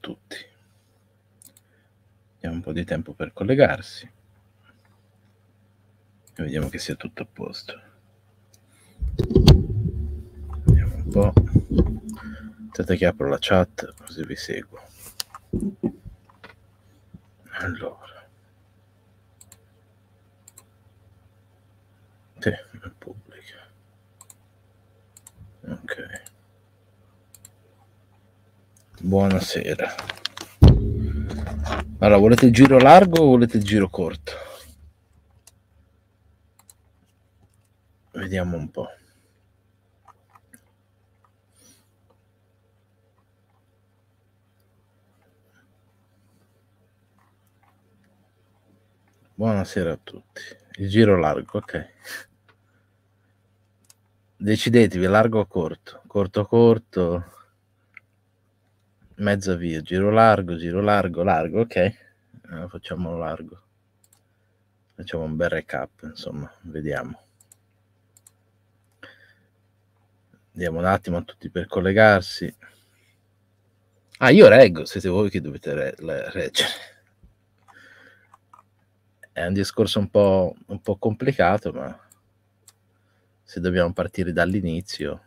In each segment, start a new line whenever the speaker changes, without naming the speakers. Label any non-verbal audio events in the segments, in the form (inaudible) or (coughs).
tutti. Diamo un po' di tempo per collegarsi. E vediamo che sia tutto a posto. Vediamo un po'. Aspettate che apro la chat così vi seguo. Allora. Sì, pubblica. Ok. Buonasera. Allora, volete il giro largo o volete il giro corto? Vediamo un po'. Buonasera a tutti. Il giro largo, ok. Decidetevi, largo o corto? Corto corto? mezza via, giro largo, giro largo, largo, ok, allora, eh, facciamo largo, facciamo un bel recap, insomma, vediamo. Diamo un attimo a tutti per collegarsi. Ah, io reggo, siete voi che dovete re- reggere. È un discorso un po', un po' complicato, ma se dobbiamo partire dall'inizio,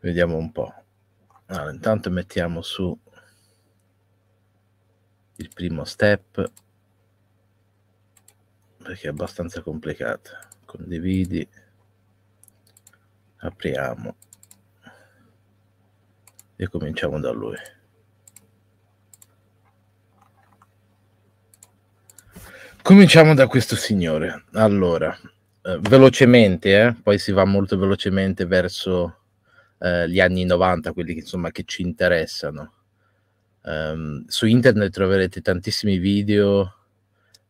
vediamo un po'. Allora, intanto mettiamo su il primo step perché è abbastanza complicato. Condividi, apriamo e cominciamo da lui. Cominciamo da questo signore. Allora, eh, velocemente, eh? poi si va molto velocemente verso eh, gli anni 90, quelli che, insomma, che ci interessano. Um, su internet troverete tantissimi video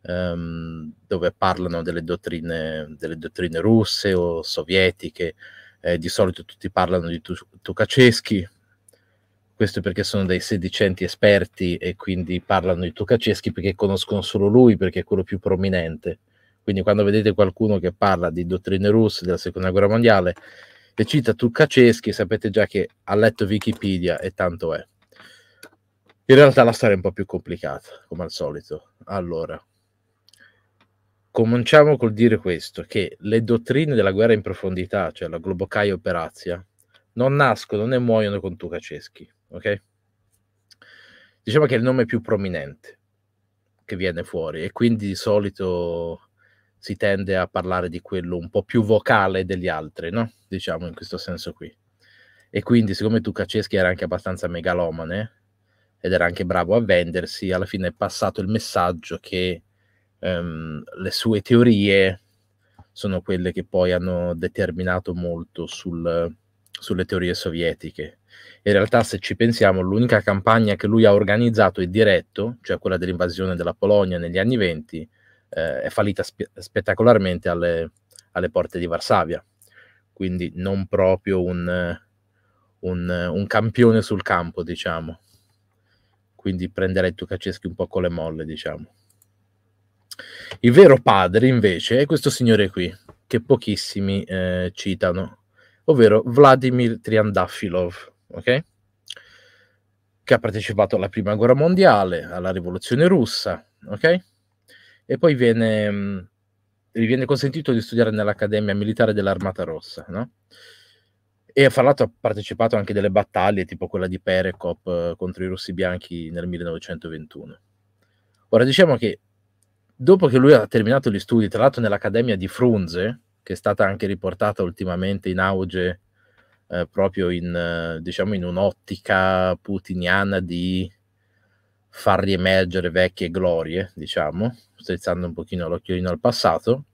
um, dove parlano delle dottrine, delle dottrine, russe o sovietiche, eh, di solito tutti parlano di Tukaceschi, questo perché sono dei sedicenti esperti e quindi parlano di Tukaceschi perché conoscono solo lui, perché è quello più prominente. Quindi quando vedete qualcuno che parla di dottrine russe della seconda guerra mondiale, le cita Tukaceschi, sapete già che ha letto Wikipedia e tanto è. In realtà la storia è un po' più complicata, come al solito. Allora, cominciamo col dire questo, che le dottrine della guerra in profondità, cioè la Globocaia Operazia, non nascono né muoiono con Tukaceschi, ok? Diciamo che è il nome più prominente che viene fuori e quindi di solito si tende a parlare di quello un po' più vocale degli altri, no? Diciamo in questo senso qui. E quindi, siccome Tuccaceschi era anche abbastanza megalomane ed era anche bravo a vendersi, alla fine è passato il messaggio che ehm, le sue teorie sono quelle che poi hanno determinato molto sul, sulle teorie sovietiche. In realtà, se ci pensiamo, l'unica campagna che lui ha organizzato e diretto, cioè quella dell'invasione della Polonia negli anni venti, eh, è fallita spe- spettacolarmente alle, alle, porte di Varsavia, quindi non proprio un, un, un campione sul campo, diciamo. Quindi prenderei Tukaceschi un po' con le molle, diciamo. Il vero padre, invece, è questo signore qui, che pochissimi eh, citano, ovvero Vladimir Triandafilov, ok? che ha partecipato alla prima guerra mondiale, alla rivoluzione russa, ok? e poi viene, mh, mm, viene consentito di studiare nell'Accademia Militare dell'Armata Rossa, no? E fra l'altro ha partecipato anche a delle battaglie, tipo quella di Perekop eh, contro i russi bianchi nel 1921. Ora diciamo che dopo che lui ha terminato gli studi, tra l'altro nell'Accademia di Frunze, che è stata anche riportata ultimamente in auge eh, proprio in, eh, diciamo in un'ottica putiniana di far riemergere vecchie glorie, diciamo, strizzando un pochino l'occhiolino al passato,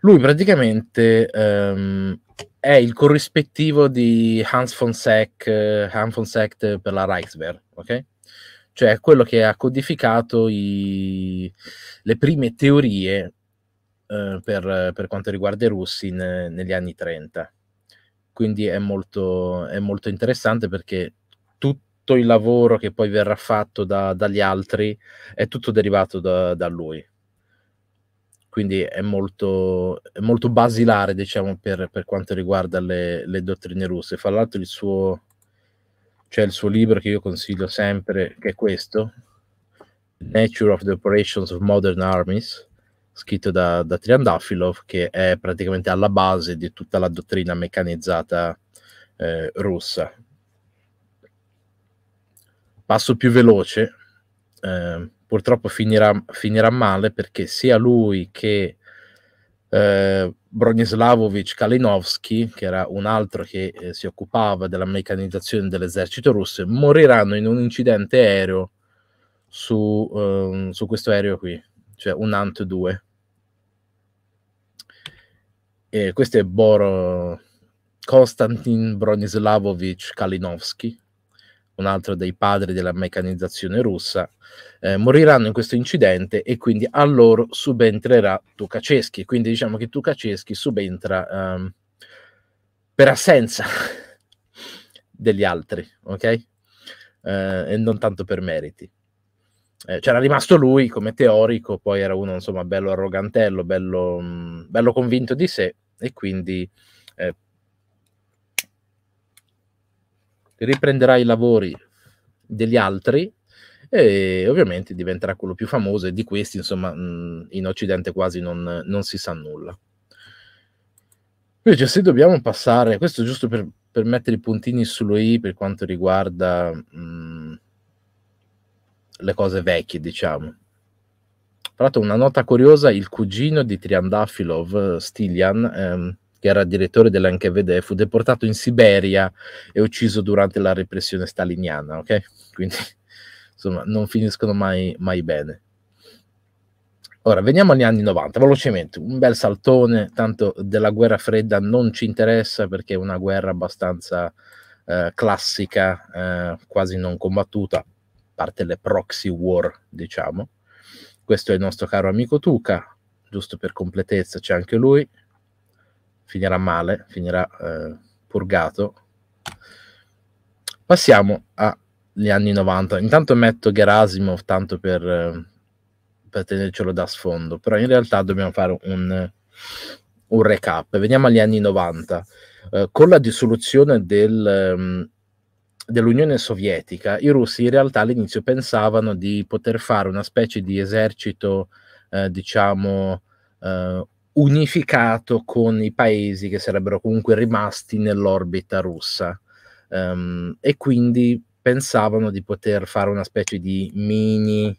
lui praticamente um, è il corrispettivo di Hans von Seck, eh, Hans von Seck per la Reichswehr, ok? Cioè è quello che ha codificato i, le prime teorie uh, per, per, quanto riguarda i russi in, negli anni 30. Quindi è molto, è molto interessante perché tutti tutto il lavoro che poi verrà fatto da, dagli altri è tutto derivato da, da lui. Quindi è molto, è molto basilare, diciamo, per, per, quanto riguarda le, le dottrine russe. Fra l'altro il suo, cioè il suo libro che io consiglio sempre, che è questo, Nature of the Operations of Modern Armies, scritto da, da Triandafilov, che è praticamente alla base di tutta la dottrina meccanizzata eh, russa passo più veloce eh, purtroppo finirà, finirà, male perché sia lui che eh, Bronislavovic Kalinowski, che era un altro che eh, si occupava della meccanizzazione dell'esercito russo, moriranno in un incidente aereo su, eh, su questo aereo qui, cioè un Ant 2. E questo è Boro Konstantin Bronislavovic Kalinowski, un altro dei padri della meccanizzazione russa, eh, moriranno in questo incidente e quindi a loro subentrerà Tukaceschi. Quindi diciamo che Tukaceschi subentra um, per assenza (laughs) degli altri, ok? Eh, e non tanto per meriti. Eh, c'era rimasto lui come teorico, poi era uno insomma bello arrogantello, bello, mh, bello convinto di sé e quindi eh, riprenderà i lavori degli altri e ovviamente diventerà quello più famoso e di questi insomma in Occidente quasi non, non, si sa nulla. Invece se dobbiamo passare, questo giusto per, per mettere i puntini sull'i per quanto riguarda mh, le cose vecchie diciamo. Tra l'altro una nota curiosa, il cugino di Triandafilov, Stilian, ehm, che era direttore dell'NKVD, fu deportato in Siberia e ucciso durante la repressione staliniana, ok? Quindi, (laughs) insomma, non finiscono mai, mai bene. Ora, veniamo agli anni 90, velocemente, un bel saltone, tanto della guerra fredda non ci interessa perché è una guerra abbastanza eh, classica, eh, quasi non combattuta, a parte le proxy war, diciamo. Questo è il nostro caro amico Tuca, giusto per completezza c'è anche lui, finirà male, finirà eh, purgato. Passiamo agli anni 90. Intanto metto Gerasimov tanto per, eh, per tenercelo da sfondo, però in realtà dobbiamo fare un, un recap. Veniamo agli anni 90. Eh, con la dissoluzione del... Ehm, dell'Unione Sovietica, i russi in realtà all'inizio pensavano di poter fare una specie di esercito, eh, diciamo, eh, unificato con i paesi che sarebbero comunque rimasti nell'orbita russa um, e quindi pensavano di poter fare una specie di mini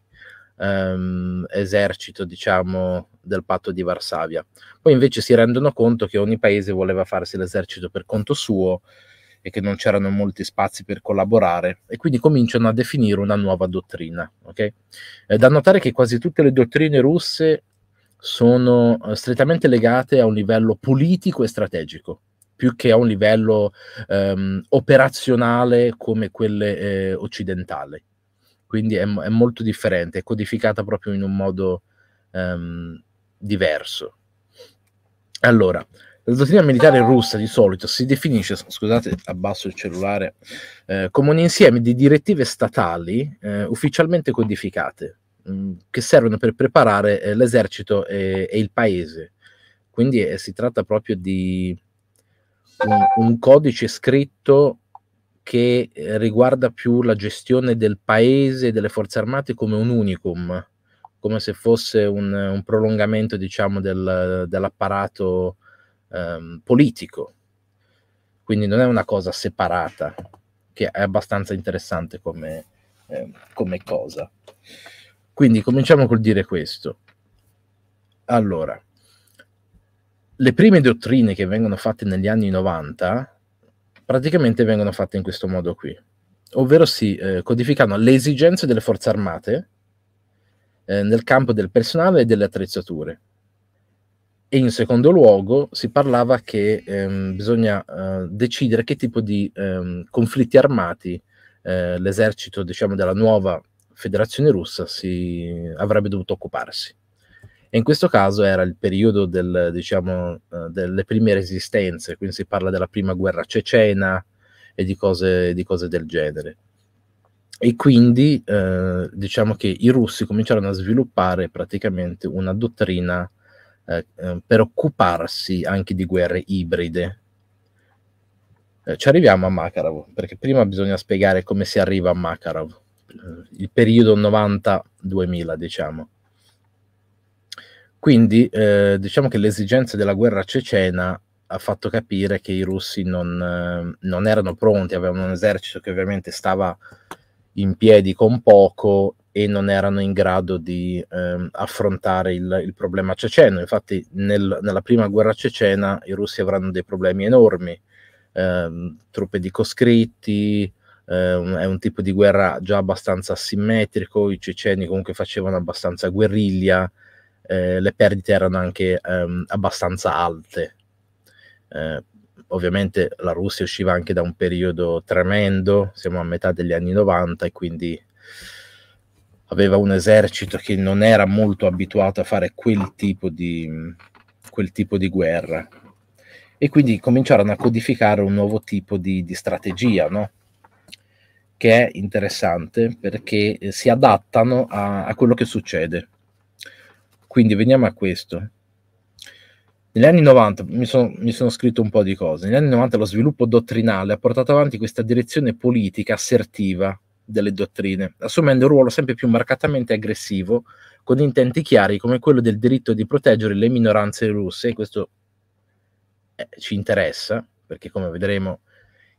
um, esercito, diciamo, del patto di Varsavia. Poi invece si rendono conto che ogni paese voleva farsi l'esercito per conto suo e che non c'erano molti spazi per collaborare e quindi cominciano a definire una nuova dottrina. Okay? È eh, da notare che quasi tutte le dottrine russe sono eh, strettamente legate a un livello politico e strategico più che a un livello ehm, operazionale come quelle eh, occidentali. Quindi è, è, molto differente, è codificata proprio in un modo ehm, diverso. Allora, la dottrina militare russa di solito si definisce, scusate, abbasso il cellulare, eh, come un insieme di direttive statali eh, ufficialmente codificate, Mm, che servono per preparare eh, l'esercito e, e, il paese. Quindi eh, si tratta proprio di un, un codice scritto che eh, riguarda più la gestione del paese e delle forze armate come un unicum, come se fosse un, un prolungamento diciamo, del, dell'apparato ehm, politico. Quindi non è una cosa separata, che è abbastanza interessante come, eh, come cosa. Quindi cominciamo col dire questo. Allora, le prime dottrine che vengono fatte negli anni 90 praticamente vengono fatte in questo modo qui, ovvero si eh, codificano le esigenze delle forze armate eh, nel campo del personale e delle attrezzature. E in secondo luogo si parlava che ehm, bisogna eh, decidere che tipo di ehm, conflitti armati eh, l'esercito diciamo, della nuova federazione russa si avrebbe dovuto occuparsi. E in questo caso era il periodo del, diciamo, eh, delle prime resistenze, quindi si parla della prima guerra cecena e di cose, di cose del genere. E quindi eh, diciamo che i russi cominciarono a sviluppare praticamente una dottrina eh, eh per occuparsi anche di guerre ibride. Eh, ci arriviamo a Makarov, perché prima bisogna spiegare come si arriva a Makarov. Eh, il periodo 90-2000, diciamo. Quindi eh, diciamo che l'esigenza della guerra cecena ha fatto capire che i russi non, eh, non, erano pronti, avevano un esercito che ovviamente stava in piedi con poco e non erano in grado di eh, affrontare il, il, problema ceceno. Infatti nel, nella prima guerra cecena i russi avranno dei problemi enormi, ehm, truppe di coscritti, eh, è un tipo di guerra già abbastanza asimmetrico, i ceceni comunque facevano abbastanza guerriglia, eh, le perdite erano anche ehm, abbastanza alte. Eh, ovviamente la Russia usciva anche da un periodo tremendo, siamo a metà degli anni 90 e quindi aveva un esercito che non era molto abituato a fare quel tipo di, quel tipo di guerra. E quindi cominciarono a codificare un nuovo tipo di, di strategia, no? che è interessante perché eh, si adattano a, a quello che succede. Quindi veniamo a questo. Negli anni 90 mi sono, mi sono, scritto un po' di cose. Negli anni 90 lo sviluppo dottrinale ha portato avanti questa direzione politica assertiva delle dottrine, assumendo un ruolo sempre più marcatamente aggressivo, con intenti chiari come quello del diritto di proteggere le minoranze russe, e questo eh, ci interessa, perché come vedremo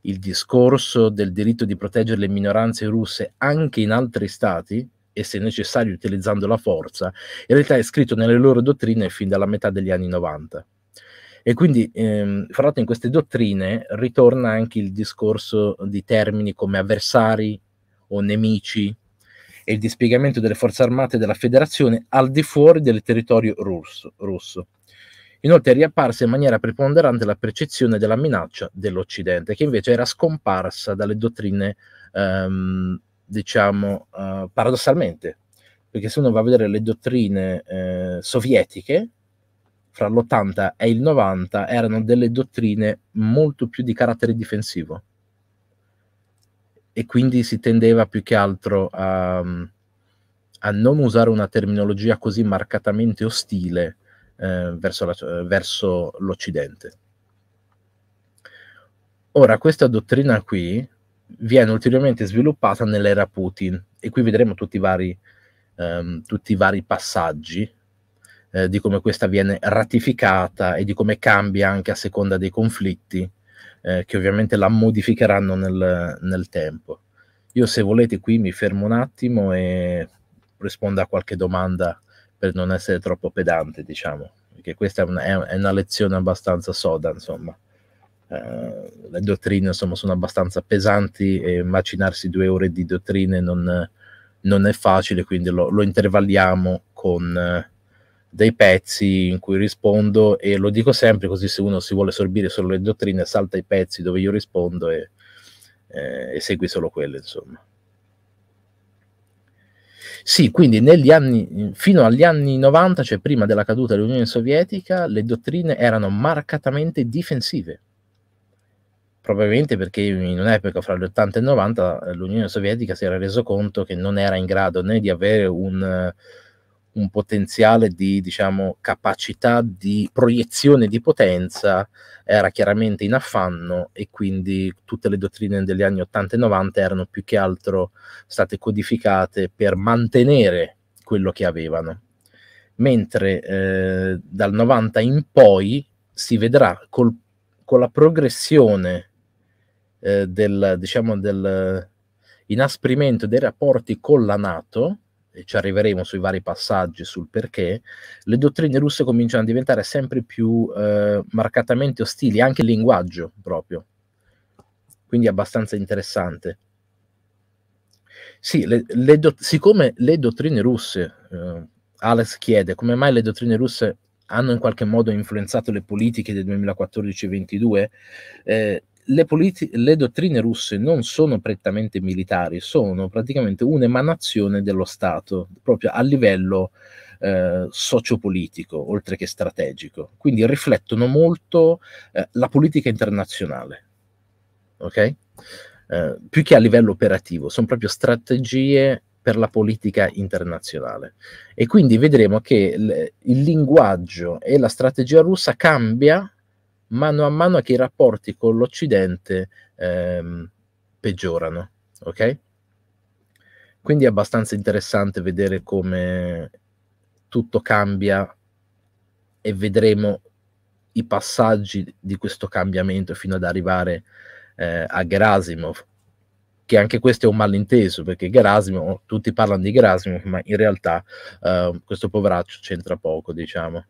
il discorso del diritto di proteggere le minoranze russe anche in altri stati, e se necessario utilizzando la forza, in realtà è scritto nelle loro dottrine fin dalla metà degli anni 90. E quindi, ehm, fra l'altro, in queste dottrine ritorna anche il discorso di termini come avversari o nemici e il dispiegamento delle forze armate della federazione al di fuori del territorio russo. russo. Inoltre è riapparsa in maniera preponderante la percezione della minaccia dell'Occidente, che invece era scomparsa dalle dottrine, ehm, diciamo, eh, paradossalmente. Perché se uno va a vedere le dottrine eh, sovietiche, fra l'80 e il 90 erano delle dottrine molto più di carattere difensivo e quindi si tendeva più che altro a, a non usare una terminologia così marcatamente ostile eh, verso, la, eh, verso l'Occidente. Ora, questa dottrina qui viene ulteriormente sviluppata nell'era Putin e qui vedremo tutti i vari, ehm, tutti i vari passaggi eh, di come questa viene ratificata e di come cambia anche a seconda dei conflitti eh, che ovviamente la modificheranno nel, nel, tempo. Io se volete qui mi fermo un attimo e rispondo a qualche domanda per non essere troppo pedante, diciamo, perché questa è una, è una lezione abbastanza soda, insomma. Eh, le dottrine insomma, sono abbastanza pesanti e macinarsi due ore di dottrine non, non è facile, quindi lo, lo intervalliamo con eh, dei pezzi in cui rispondo e lo dico sempre così se uno si vuole sorbire solo le dottrine salta i pezzi dove io rispondo e, eh, e segui solo quelle insomma. Sì, quindi negli anni, fino agli anni 90, cioè prima della caduta dell'Unione Sovietica, le dottrine erano marcatamente difensive. Probabilmente perché in un'epoca fra gli 80 e il 90 eh, l'Unione Sovietica si era reso conto che non era in grado né di avere un, eh, un potenziale di diciamo, capacità di proiezione di potenza era chiaramente in affanno e quindi tutte le dottrine degli anni 80 e 90 erano più che altro state codificate per mantenere quello che avevano. Mentre eh, dal 90 in poi si vedrà col, con la progressione eh, del, diciamo, del inasprimento dei rapporti con la Nato, e ci arriveremo sui vari passaggi sul perché, le dottrine russe cominciano a diventare sempre più eh, marcatamente ostili, anche il linguaggio proprio. Quindi è abbastanza interessante. Sì, le, le do, siccome le dottrine russe, eh, Alex chiede come mai le dottrine russe hanno in qualche modo influenzato le politiche del 2014-22, eh, le, politi- le dottrine russe non sono prettamente militari, sono praticamente un'emanazione dello Stato, proprio a livello eh, sociopolitico, oltre che strategico. Quindi riflettono molto eh, la politica internazionale, ok? Eh, più che a livello operativo, sono proprio strategie per la politica internazionale. E quindi vedremo che l- il linguaggio e la strategia russa cambia mano a mano che i rapporti con l'Occidente ehm, peggiorano. Ok? Quindi è abbastanza interessante vedere come tutto cambia e vedremo i passaggi di questo cambiamento fino ad arrivare eh, a Gerasimov, che anche questo è un malinteso, perché Gerasimov, tutti parlano di Gerasimov, ma in realtà eh, questo poveraccio c'entra poco, diciamo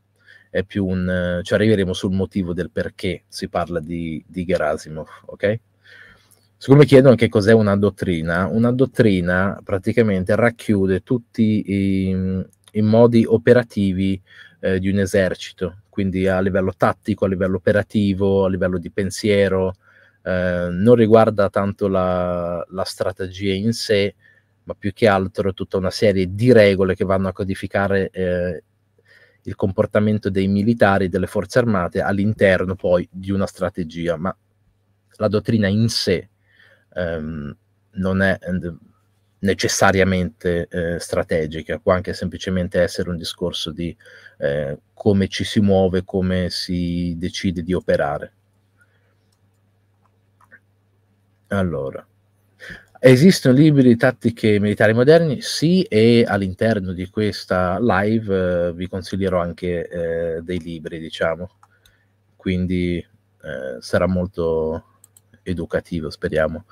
è più un... ci arriveremo sul motivo del perché si parla di, di Gerasimov, ok? Siccome chiedo anche cos'è una dottrina, una dottrina praticamente racchiude tutti i, i modi operativi eh, di un esercito, quindi a livello tattico, a livello operativo, a livello di pensiero, eh, non riguarda tanto la, la, strategia in sé, ma più che altro tutta una serie di regole che vanno a codificare eh, il comportamento dei militari delle forze armate all'interno poi di una strategia, ma la dottrina in sé ehm, non è eh, necessariamente eh, strategica, può anche semplicemente essere un discorso di eh, come ci si muove, come si decide di operare. Allora. Esistono libri di tattiche militari moderni? Sì, e all'interno di questa live eh, vi consiglierò anche eh, dei libri, diciamo. Quindi eh, sarà molto educativo, speriamo.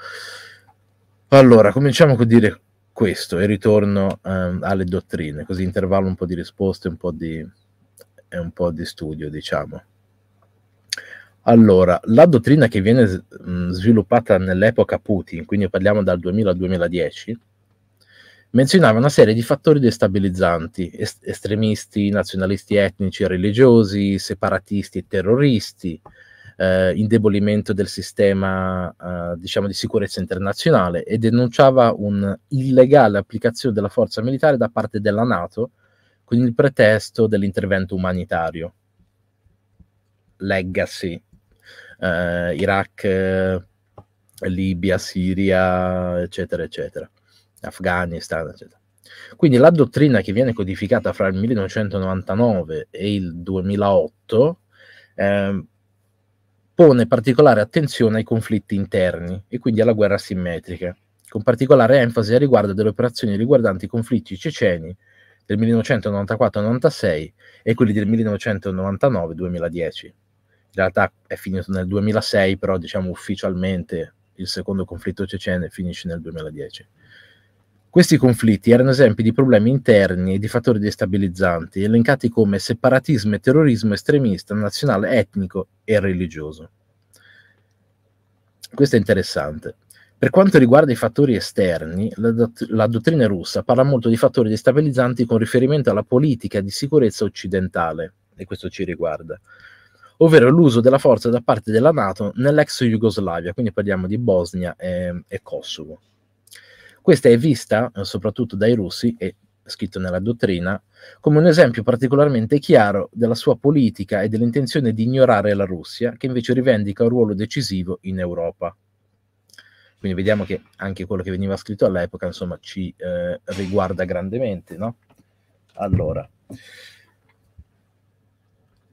Allora, cominciamo con dire questo e ritorno ehm, alle dottrine, così intervallo un po' di risposte e un po' di studio, diciamo. Allora, la dottrina che viene mm, sviluppata nell'epoca Putin, quindi parliamo dal 2000 al 2010, menzionava una serie di fattori destabilizzanti, est- estremisti, nazionalisti etnici e religiosi, separatisti e terroristi, eh, indebolimento del sistema eh, diciamo di sicurezza internazionale e denunciava un'illegale applicazione della forza militare da parte della Nato con il pretesto dell'intervento umanitario. Legacy eh, Iraq, eh, Libia, Siria, eccetera, eccetera, Afghanistan, eccetera. Quindi la dottrina che viene codificata fra il 1999 e il 2008 eh, pone particolare attenzione ai conflitti interni e quindi alla guerra simmetrica, con particolare enfasi a riguardo delle operazioni riguardanti i conflitti ceceni del 1994-96 e quelli del 1999-2010 in realtà è finito nel 2006, però diciamo ufficialmente il secondo conflitto cecene finisce nel 2010. Questi conflitti erano esempi di problemi interni e di fattori destabilizzanti, elencati come separatismo e terrorismo estremista, nazionale, etnico e religioso. Questo è interessante. Per quanto riguarda i fattori esterni, la, dott- la dottrina russa parla molto di fattori destabilizzanti con riferimento alla politica di sicurezza occidentale, e questo ci riguarda ovvero l'uso della forza da parte della Nato nell'ex Jugoslavia, quindi parliamo di Bosnia e, e Kosovo. Questa è vista eh, soprattutto dai russi e scritto nella dottrina, come un esempio particolarmente chiaro della sua politica e dell'intenzione di ignorare la Russia, che invece rivendica un ruolo decisivo in Europa. Quindi vediamo che anche quello che veniva scritto all'epoca, insomma, ci eh, riguarda grandemente, no? Allora,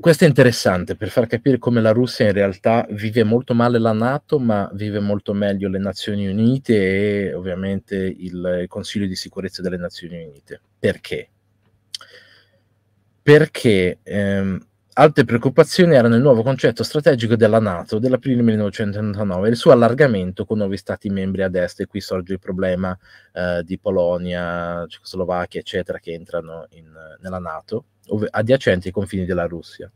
questo è interessante per far capire come la Russia in realtà vive molto male la Nato, ma vive molto meglio le Nazioni Unite e ovviamente il Consiglio di sicurezza delle Nazioni Unite. Perché? Perché ehm, altre preoccupazioni erano il nuovo concetto strategico della Nato dell'aprile 1999 e il suo allargamento con nuovi stati membri ad est e qui sorge il problema eh, di Polonia, Cecoslovacchia, eccetera, che entrano in, nella Nato adiacenti ai confini della Russia.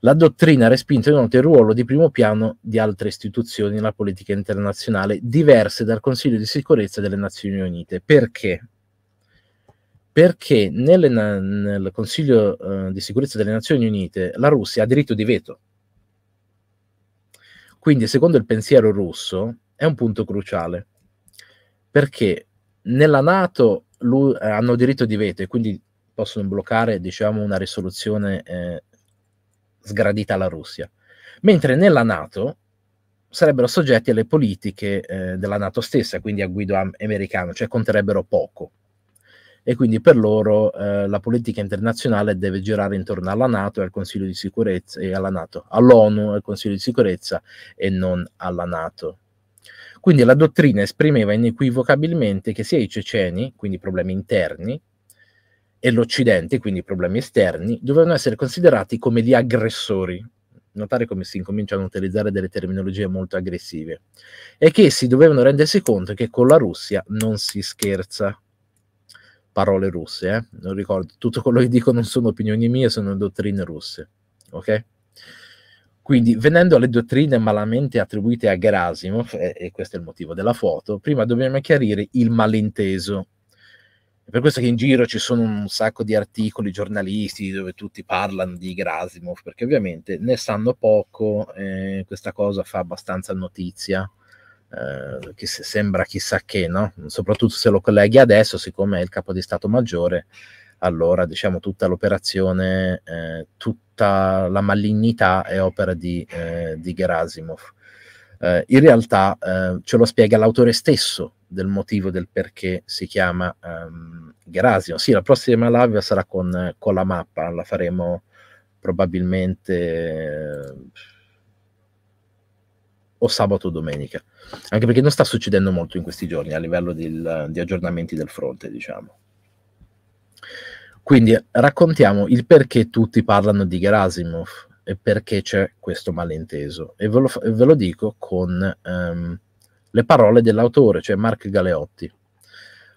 La dottrina ha respinto inoltre il ruolo di primo piano di altre istituzioni nella politica internazionale diverse dal Consiglio di sicurezza delle Nazioni Unite. Perché? Perché nelle, nel Consiglio eh, di sicurezza delle Nazioni Unite la Russia ha diritto di veto. Quindi, secondo il pensiero russo, è un punto cruciale. Perché nella Nato hanno diritto di veto e quindi possono bloccare diciamo, una risoluzione eh, sgradita alla Russia. Mentre nella Nato sarebbero soggetti alle politiche eh, della Nato stessa, quindi a guido americano, cioè conterebbero poco. E quindi per loro eh, la politica internazionale deve girare intorno alla Nato e al Consiglio di sicurezza e alla Nato, all'ONU e al Consiglio di sicurezza e non alla Nato. Quindi la dottrina esprimeva inequivocabilmente che sia i ceceni, quindi problemi interni, e l'Occidente, quindi i problemi esterni, dovevano essere considerati come gli aggressori. Notare come si incominciano a utilizzare delle terminologie molto aggressive. E che essi dovevano rendersi conto che con la Russia non si scherza. Parole russe, eh? non ricordo. Tutto quello che dico non sono opinioni mie, sono dottrine russe. Ok? Quindi, venendo alle dottrine malamente attribuite a Gerasimov, e questo è il motivo della foto, prima dobbiamo chiarire il malinteso è per questo che in giro ci sono un sacco di articoli giornalisti dove tutti parlano di Grasimov, perché ovviamente ne sanno poco, eh, questa cosa fa abbastanza notizia, eh, che sembra chissà che, no? Soprattutto se lo colleghi adesso, siccome è il capo di Stato Maggiore, allora diciamo tutta l'operazione, eh, tutta la malignità è opera di, eh, di Gerasimov eh, in realtà eh, ce lo spiega l'autore stesso del motivo del perché si chiama um, Gerasio. Sì, la prossima live sarà con, con la mappa, la faremo probabilmente eh, o sabato o domenica, anche perché non sta succedendo molto in questi giorni a livello del, di aggiornamenti del fronte, diciamo. Quindi raccontiamo il perché tutti parlano di Gerasimov perché c'è questo malinteso. E ve lo, ve lo dico con ehm, le parole dell'autore, cioè Mark Galeotti.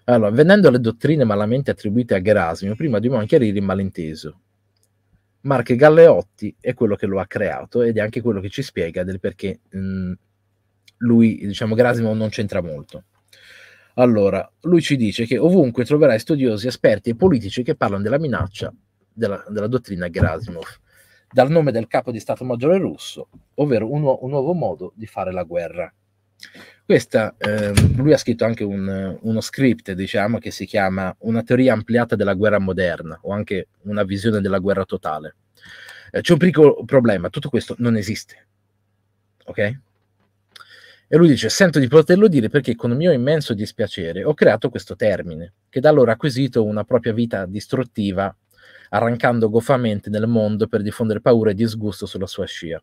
Allora, venendo alle dottrine malamente attribuite a Gerasimo, prima dobbiamo chiarire il malinteso. Mark Galeotti è quello che lo ha creato ed è anche quello che ci spiega del perché mh, mm, lui, diciamo, Gerasimo non c'entra molto. Allora, lui ci dice che ovunque troverai studiosi, esperti e politici che parlano della minaccia della, della dottrina Gerasimov dal nome del capo di Stato Maggiore russo, ovvero un, un nuovo modo di fare la guerra. Questa, eh, lui ha scritto anche un, uno script, diciamo, che si chiama Una teoria ampliata della guerra moderna o anche una visione della guerra totale. Eh, c'è un piccolo problema, tutto questo non esiste. Ok? E lui dice, sento di poterlo dire perché con mio immenso dispiacere ho creato questo termine, che da allora ha acquisito una propria vita distruttiva arrancando gofamente nel mondo per diffondere paura e disgusto sulla sua scia.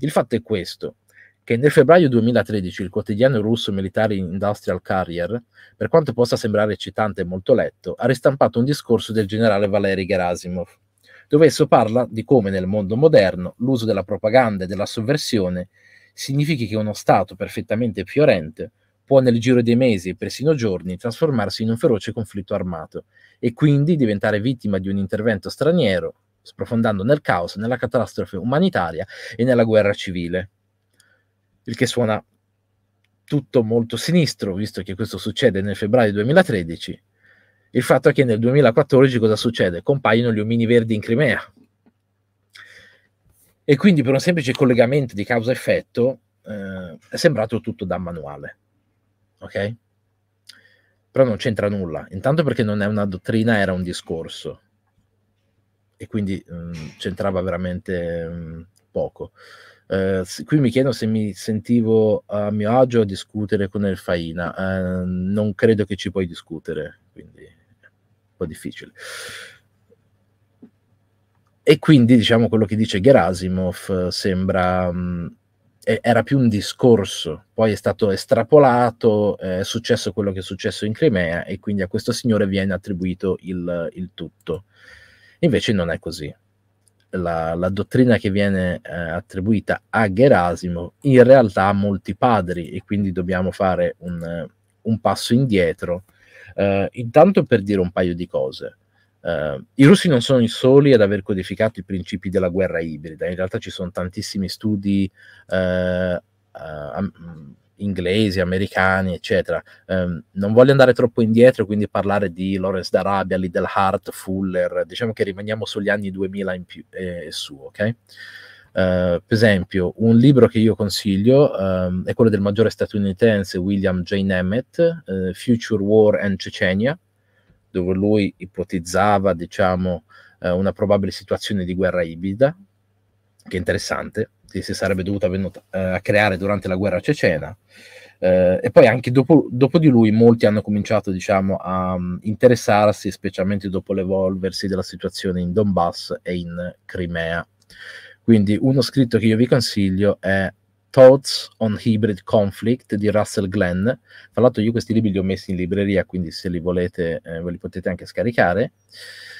Il fatto è questo, che nel febbraio 2013 il quotidiano russo Military Industrial Carrier, per quanto possa sembrare eccitante e molto letto, ha ristampato un discorso del generale Valery Gerasimov, dove esso parla di come nel mondo moderno l'uso della propaganda e della sovversione significhi che uno Stato perfettamente fiorente può nel giro di mesi e persino giorni trasformarsi in un feroce conflitto armato e quindi diventare vittima di un intervento straniero, sprofondando nel caos, nella catastrofe umanitaria e nella guerra civile. Il che suona tutto molto sinistro, visto che questo succede nel febbraio 2013. Il fatto è che nel 2014 cosa succede? Compaiono gli omini verdi in Crimea. E quindi per un semplice collegamento di causa-effetto eh, è sembrato tutto da manuale. Ok? però non c'entra nulla, intanto perché non è una dottrina, era un discorso e quindi mh, mm, c'entrava veramente mh, mm, poco. Eh, qui mi chiedo se mi sentivo a mio agio a discutere con Elfaina, eh, non credo che ci puoi discutere, quindi è un po' difficile. E quindi diciamo quello che dice Gerasimov eh, sembra mh, mm, era più un discorso, poi è stato estrapolato, è successo quello che è successo in Crimea e quindi a questo signore viene attribuito il, il tutto. Invece non è così. La, la dottrina che viene eh, attribuita a Gerasimo in realtà ha molti padri e quindi dobbiamo fare un, un passo indietro, eh, intanto per dire un paio di cose. Uh, I russi non sono i soli ad aver codificato i principi della guerra ibrida, in realtà ci sono tantissimi studi uh, uh, inglesi, americani, eccetera. Um, non voglio andare troppo indietro, quindi parlare di Lawrence d'Arabia, Liddell Hart, Fuller, diciamo che rimaniamo sugli anni 2000 in più e eh, su, ok? per esempio, un libro che io consiglio um, è quello del maggiore statunitense William J. Nemeth, Future War and Chechenia, dove lui ipotizzava diciamo, eh, una probabile situazione di guerra ibrida, che è interessante, che si sarebbe dovuta venuta, eh, a creare durante la guerra cecena. Eh, e poi anche dopo, dopo, di lui molti hanno cominciato diciamo, a um, interessarsi, specialmente dopo l'evolversi della situazione in Donbass e in Crimea. Quindi uno scritto che io vi consiglio è Thoughts on Hybrid Conflict di Russell Glenn. Tra l'altro io questi libri li ho messi in libreria, quindi se li volete eh, ve li potete anche scaricare,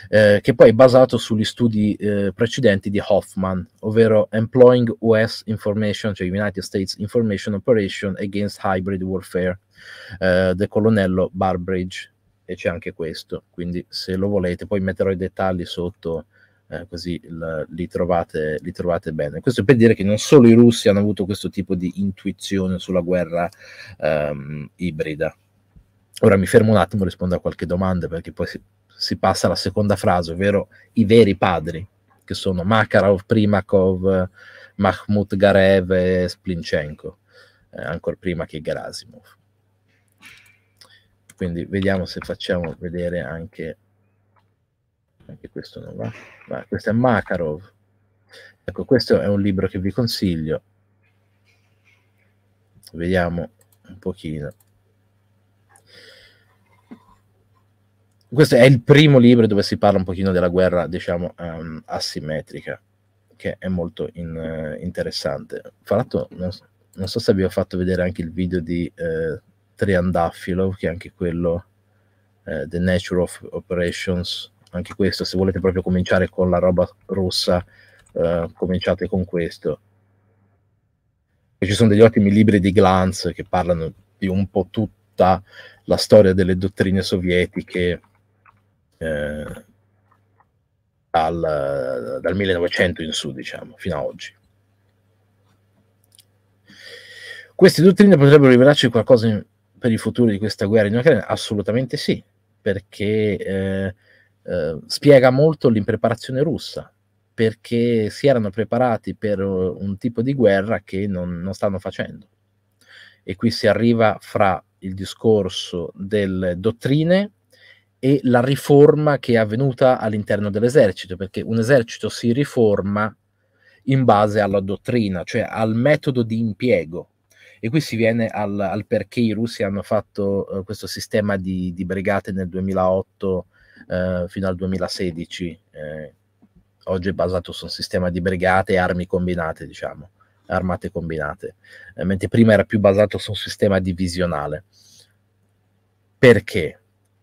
eh, che poi è basato sugli studi eh, precedenti di Hoffman, ovvero Employing US Information, cioè United States Information Operation Against Hybrid Warfare, eh, del colonnello Barbridge, e c'è anche questo, quindi se lo volete poi metterò i dettagli sotto eh, così l- li, trovate, li, trovate, bene. Questo per dire che non solo i russi hanno avuto questo tipo di intuizione sulla guerra ehm, ibrida. Ora mi fermo un attimo, rispondo a qualche domanda perché poi si, si passa alla seconda frase, ovvero i veri padri, che sono Makarov, Primakov, Mahmoud Garev e Splinchenko, eh, ancora prima che Gerasimov. Quindi vediamo se facciamo vedere anche anche questo non va, ma questo è Makarov. Ecco, questo è un libro che vi consiglio. Vediamo un pochino. Questo è il primo libro dove si parla un pochino della guerra, diciamo, um, asimmetrica, che è molto in, uh, interessante. Fatto, non, non, so se vi ho fatto vedere anche il video di uh, eh, Triandafilo, che è anche quello, uh, The Nature of Operations, anche questo se volete proprio cominciare con la roba rossa eh, cominciate con questo e ci sono degli ottimi libri di Glantz che parlano di un po' tutta la storia delle dottrine sovietiche eh, dal, dal 1900 in su diciamo fino ad oggi queste dottrine potrebbero rivelarci qualcosa in, per il futuro di questa guerra in Ucraina? Assolutamente sì, perché eh, eh, spiega molto l'impreparazione russa, perché si erano preparati per eh, un tipo di guerra che non, non stanno facendo. E qui si arriva fra il discorso delle dottrine e la riforma che è avvenuta all'interno dell'esercito, perché un esercito si riforma in base alla dottrina, cioè al metodo di impiego. E qui si viene al, al perché i russi hanno fatto uh, questo sistema di, di brigate nel 2008 eh, fino al 2016. Eh, oggi è basato su un sistema di brigate e armi combinate, diciamo, armate combinate, eh, mentre prima era più basato su un sistema divisionale. Perché?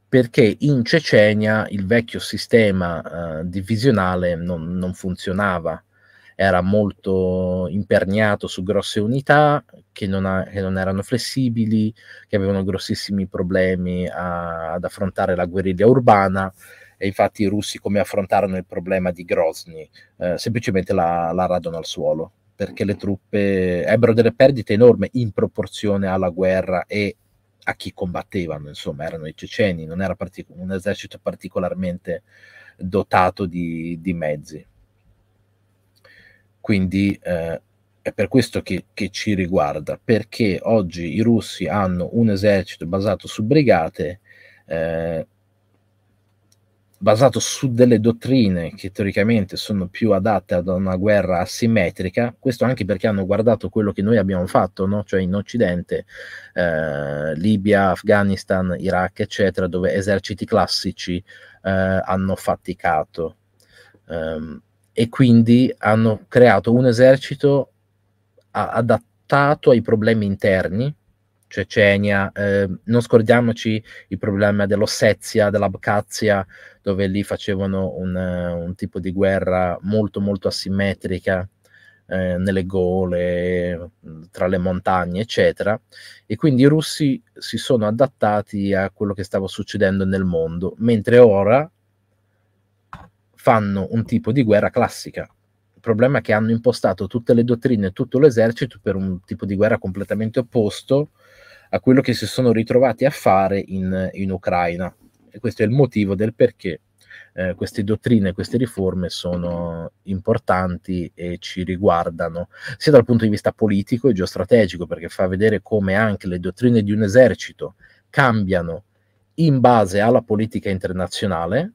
Perché in Cecenia il vecchio sistema eh, divisionale non, non funzionava era molto imperniato su grosse unità che non, ha, che non erano flessibili, che avevano grossissimi problemi a, ad affrontare la guerriglia urbana e infatti i russi come affrontarono il problema di Grozny? Eh, semplicemente la, la radono al suolo perché le truppe ebbero delle perdite enormi in proporzione alla guerra e a chi combattevano, insomma, erano i ceceni, non era partic- un esercito particolarmente dotato di, di mezzi. Quindi eh, è per questo che, che, ci riguarda, perché oggi i russi hanno un esercito basato su brigate, eh, basato su delle dottrine che teoricamente sono più adatte ad una guerra asimmetrica, questo anche perché hanno guardato quello che noi abbiamo fatto, no? cioè in Occidente, eh, Libia, Afghanistan, Iraq, eccetera, dove eserciti classici eh, hanno faticato. Um, e quindi hanno creato un esercito adattato ai problemi interni, cioè Cecenia, eh, non scordiamoci il problema dell'Ossetia, dell'Abkhazia, dove lì facevano un, un, tipo di guerra molto molto asimmetrica eh, nelle gole, tra le montagne, eccetera. E quindi i russi si sono adattati a quello che stava succedendo nel mondo, mentre ora fanno un tipo di guerra classica. Il problema è che hanno impostato tutte le dottrine, e tutto l'esercito per un tipo di guerra completamente opposto a quello che si sono ritrovati a fare in, in Ucraina. E questo è il motivo del perché eh, queste dottrine, queste riforme sono importanti e ci riguardano, sia dal punto di vista politico e geostrategico, perché fa vedere come anche le dottrine di un esercito cambiano in base alla politica internazionale,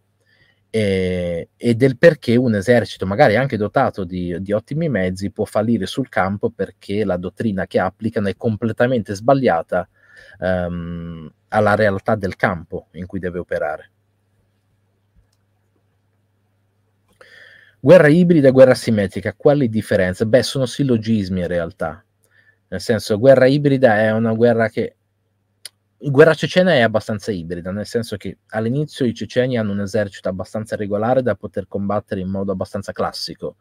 e, e, del perché un esercito, magari anche dotato di, di, ottimi mezzi, può fallire sul campo perché la dottrina che applicano è completamente sbagliata um, alla realtà del campo in cui deve operare. Guerra ibrida e guerra simmetrica, quali differenze? Beh, sono sillogismi in realtà. Nel senso, guerra ibrida è una guerra che guerra cecena è abbastanza ibrida, nel senso che all'inizio i ceceni hanno un esercito abbastanza regolare da poter combattere in modo abbastanza classico.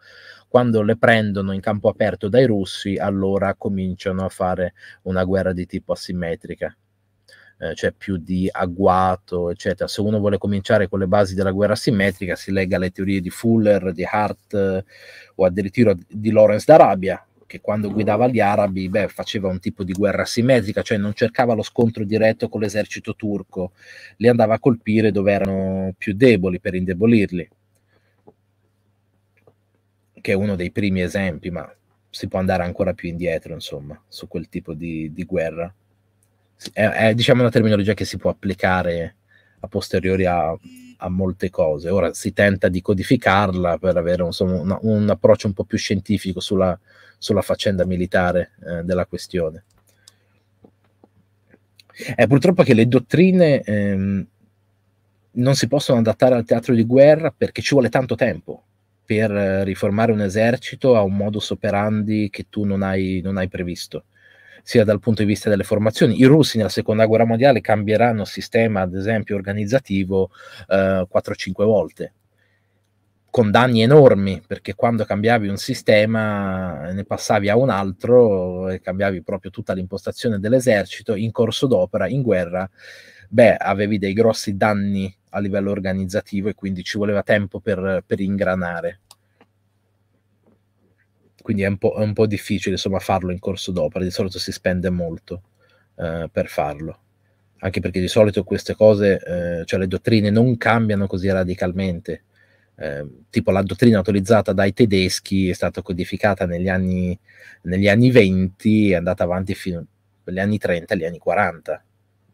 Quando le prendono in campo aperto dai russi, allora cominciano a fare una guerra di tipo asimmetrica, eh, cioè più di agguato, eccetera. Se uno vuole cominciare con le basi della guerra asimmetrica, si lega alle teorie di Fuller, di Hart eh, o addirittura di Lawrence d'Arabia, che quando guidava gli arabi beh, faceva un tipo di guerra simmetrica, cioè non cercava lo scontro diretto con l'esercito turco, li andava a colpire dove erano più deboli per indebolirli, che è uno dei primi esempi, ma si può andare ancora più indietro, insomma, su quel tipo di, di guerra. È, è diciamo una terminologia che si può applicare a posteriori a a molte cose. Ora si tenta di codificarla per avere insomma, un, un, approccio un po' più scientifico sulla, sulla faccenda militare eh, della questione. Eh, è purtroppo che le dottrine ehm, non si possono adattare al teatro di guerra perché ci vuole tanto tempo per eh, riformare un esercito a un modus operandi che tu non hai, non hai previsto sia dal punto di vista delle formazioni. I russi nella seconda guerra mondiale cambieranno sistema, ad esempio, organizzativo eh, 4-5 volte, con danni enormi, perché quando cambiavi un sistema eh, ne passavi a un altro e cambiavi proprio tutta l'impostazione dell'esercito in corso d'opera, in guerra, beh, avevi dei grossi danni a livello organizzativo e quindi ci voleva tempo per, per ingranare quindi è un, è un po', difficile insomma, farlo in corso d'opera, di solito si spende molto eh, per farlo, anche perché di solito queste cose, eh, cioè le dottrine non cambiano così radicalmente, eh, tipo la dottrina autorizzata dai tedeschi è stata codificata negli anni, negli anni 20 è andata avanti fino agli anni 30, agli anni 40,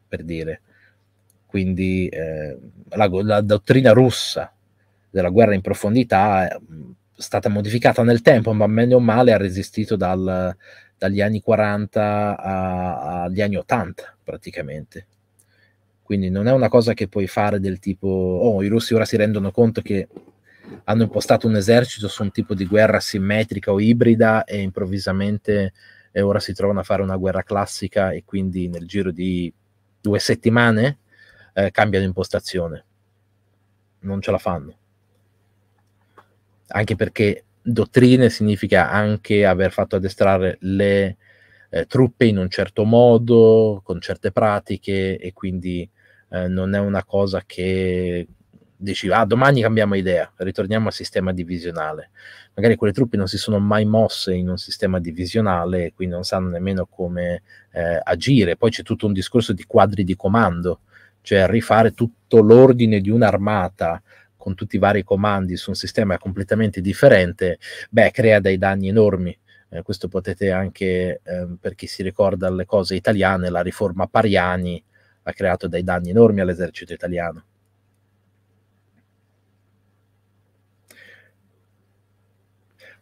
per dire. Quindi eh, la, la dottrina russa della guerra in profondità eh, stata modificata nel tempo, ma meno o male ha resistito dal, dagli anni 40 a, agli anni 80 praticamente. Quindi non è una cosa che puoi fare del tipo, oh, i russi ora si rendono conto che hanno impostato un esercito su un tipo di guerra simmetrica o ibrida e improvvisamente e ora si trovano a fare una guerra classica e quindi nel giro di due settimane eh, cambiano impostazione. Non ce la fanno anche perché dottrine significa anche aver fatto addestrare le eh, truppe in un certo modo, con certe pratiche e quindi eh, non è una cosa che dici ah domani cambiamo idea, ritorniamo al sistema divisionale. Magari quelle truppe non si sono mai mosse in un sistema divisionale, quindi non sanno nemmeno come eh, agire. Poi c'è tutto un discorso di quadri di comando, cioè rifare tutto l'ordine di un'armata con tutti i vari comandi su un sistema completamente differente, beh, crea dei danni enormi. Eh, questo potete anche, eh, per chi si ricorda le cose italiane, la riforma Pariani ha creato dei danni enormi all'esercito italiano.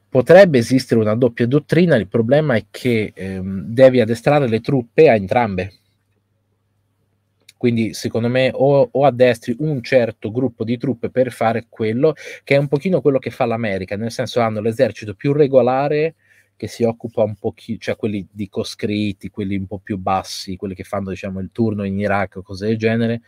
Potrebbe esistere una doppia dottrina, il problema è che ehm, devi addestrare le truppe a entrambe quindi secondo me o, o addestri un certo gruppo di truppe per fare quello, che è un pochino quello che fa l'America, nel senso hanno l'esercito più regolare che si occupa un po' chi, cioè quelli di coscritti, quelli un po' più bassi, quelli che fanno diciamo il turno in Iraq o cose del genere,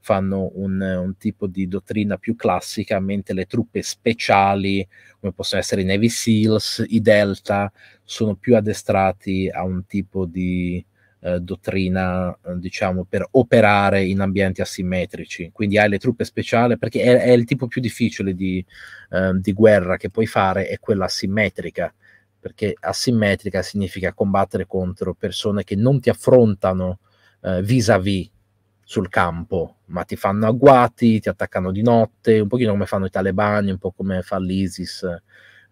fanno un, un, tipo di dottrina più classica, mentre le truppe speciali, come possono essere i Navy SEALs, i Delta, sono più addestrati a un tipo di eh, dottrina, eh, diciamo, per operare in ambienti asimmetrici. Quindi hai le truppe speciali, perché è, è il tipo più difficile di, eh, di, guerra che puoi fare, è quella asimmetrica, perché asimmetrica significa combattere contro persone che non ti affrontano eh, vis-à-vis sul campo, ma ti fanno agguati, ti attaccano di notte, un pochino come fanno i talebani, un po' come fa l'ISIS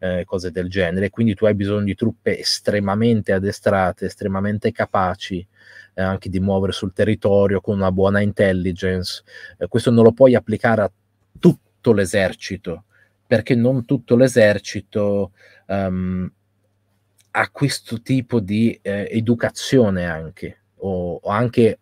eh, cose del genere. Quindi tu hai bisogno di truppe estremamente addestrate, estremamente capaci eh, anche di muovere sul territorio con una buona intelligence. Eh, questo non lo puoi applicare a tutto l'esercito, perché non tutto l'esercito um, ha questo tipo di eh, educazione anche, o, o anche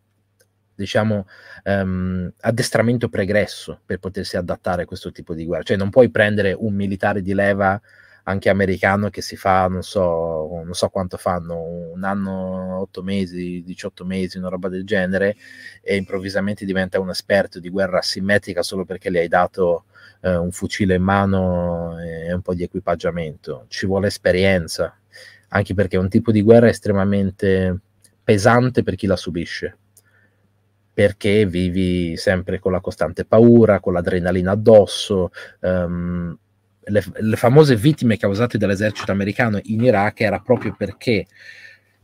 diciamo, um, addestramento pregresso per potersi adattare a questo tipo di guerra. Cioè non puoi prendere un militare di leva anche americano che si fa, non so, non so quanto fanno, un anno, otto mesi, 18 mesi, una roba del genere, e improvvisamente diventa un esperto di guerra asimmetrica solo perché gli hai dato eh, un fucile in mano e un po' di equipaggiamento. Ci vuole esperienza, anche perché è un tipo di guerra estremamente pesante per chi la subisce perché vivi sempre con la costante paura, con l'adrenalina addosso, um, le, le famose vittime causate dall'esercito americano in Iraq era proprio perché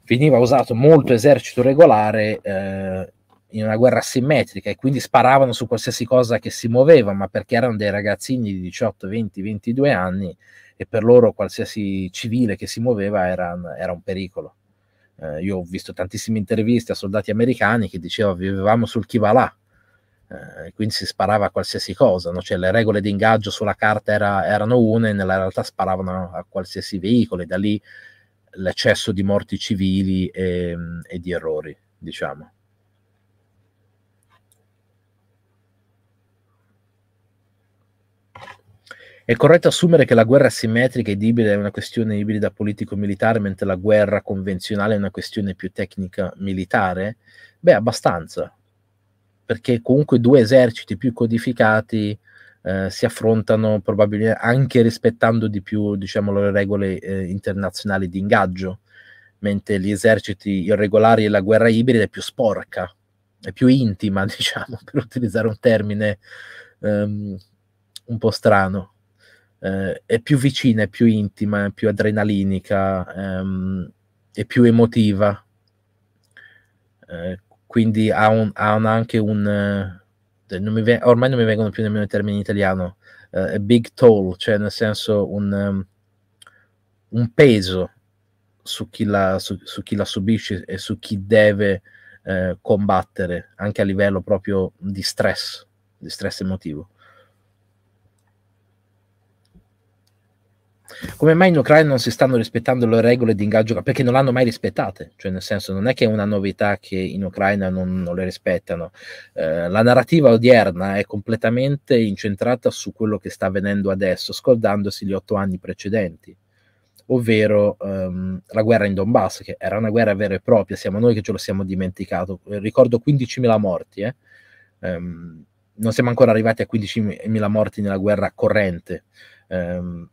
veniva usato molto esercito regolare eh, in una guerra simmetrica e quindi sparavano su qualsiasi cosa che si muoveva, ma perché erano dei ragazzini di 18, 20, 22 anni e per loro qualsiasi civile che si muoveva era, era un pericolo. Eh, io ho visto tantissime interviste a soldati americani che dicevano vivevamo sul chi va là, eh, quindi si sparava a qualsiasi cosa, no? cioè, le regole di ingaggio sulla carta era, erano e nella realtà sparavano a qualsiasi veicolo e da lì l'eccesso di morti civili e, e di errori, diciamo. È corretto assumere che la guerra simmetrica ed ibrida è una questione ibrida politico-militare, mentre la guerra convenzionale è una questione più tecnica militare? Beh, abbastanza, perché comunque due eserciti più codificati eh, si affrontano probabilmente anche rispettando di più diciamo, le regole eh, internazionali di ingaggio, mentre gli eserciti irregolari e la guerra ibrida è più sporca, è più intima, (laughs) diciamo, per utilizzare un termine ehm, un po' strano. Eh, è più vicina, è più intima, è più adrenalinica, ehm, è più emotiva. Eh, quindi ha, un, ha un, anche un... Eh, non viene, ormai non mi vengono più nemmeno i termini in italiano, uh, big toll, cioè nel senso un, um, un peso su chi, la, su, su chi, la, subisce e su chi deve eh, combattere, anche a livello proprio di stress, di stress emotivo. come mai in Ucraina non si stanno rispettando le regole di ingaggio? Perché non l'hanno mai rispettate, cioè nel senso non è che è una novità che in Ucraina non, non le rispettano. Eh, la narrativa odierna è completamente incentrata su quello che sta avvenendo adesso, scordandosi gli otto anni precedenti, ovvero ehm, la guerra in Donbass, che era una guerra vera e propria, siamo noi che ce lo siamo dimenticato. Ricordo 15.000 morti, eh? ehm, non siamo ancora arrivati a 15.000 morti nella guerra corrente. Um,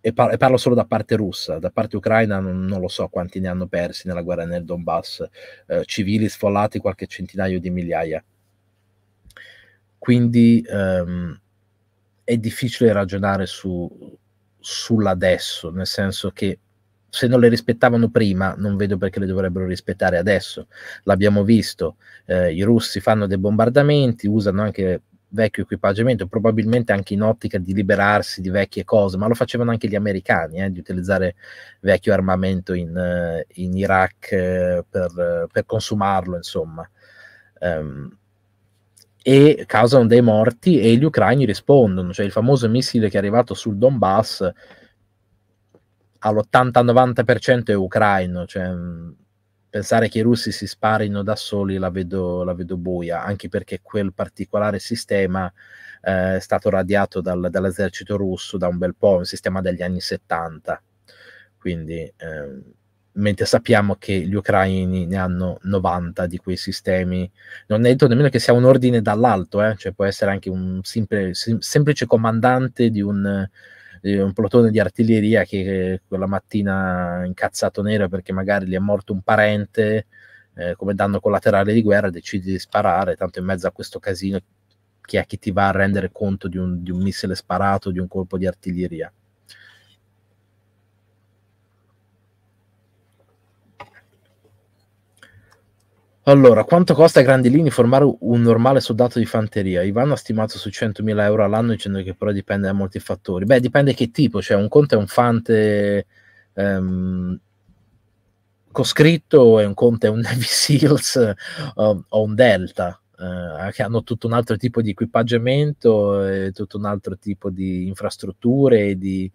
e, par- e, parlo solo da parte russa, da parte ucraina non, non, lo so quanti ne hanno persi nella guerra nel Donbass, eh, civili sfollati qualche centinaio di migliaia. Quindi ehm, è difficile ragionare su, sull'adesso, nel senso che se non le rispettavano prima, non vedo perché le dovrebbero rispettare adesso. L'abbiamo visto, eh, i russi fanno dei bombardamenti, usano anche vecchio equipaggiamento, probabilmente anche in ottica di liberarsi di vecchie cose, ma lo facevano anche gli americani, eh, di utilizzare vecchio armamento in, eh, in Iraq eh, per, per, consumarlo, insomma. Um, e causano dei morti e gli ucraini rispondono, cioè il famoso missile che è arrivato sul Donbass all'80-90% è ucraino, cioè mm, pensare che i russi si sparino da soli la vedo, la vedo buia, anche perché quel particolare sistema eh, è stato radiato dal, dall'esercito russo da un bel po', un sistema degli anni 70. Quindi, eh, mentre sappiamo che gli ucraini ne hanno 90 di quei sistemi, non è detto nemmeno che sia un ordine dall'alto, eh? cioè può essere anche un simple, semplice comandante di un un plotone di artiglieria che quella mattina incazzato nero perché magari gli è morto un parente eh, come danno collaterale di guerra decidi di sparare, tanto in mezzo a questo casino chi è che ti va a rendere conto di un, di un missile sparato, di un colpo di artiglieria. Allora, quanto costa a grandi linee formare un normale soldato di fanteria? Ivano ha stimato su 100.000 euro all'anno dicendo che però dipende da molti fattori. Beh, dipende che tipo, cioè un conto è un fante ehm, coscritto e un conto è un (laughs) Navy Seals eh, o un Delta eh, che hanno tutto un altro tipo di equipaggiamento, eh, tutto un altro tipo di infrastrutture e di,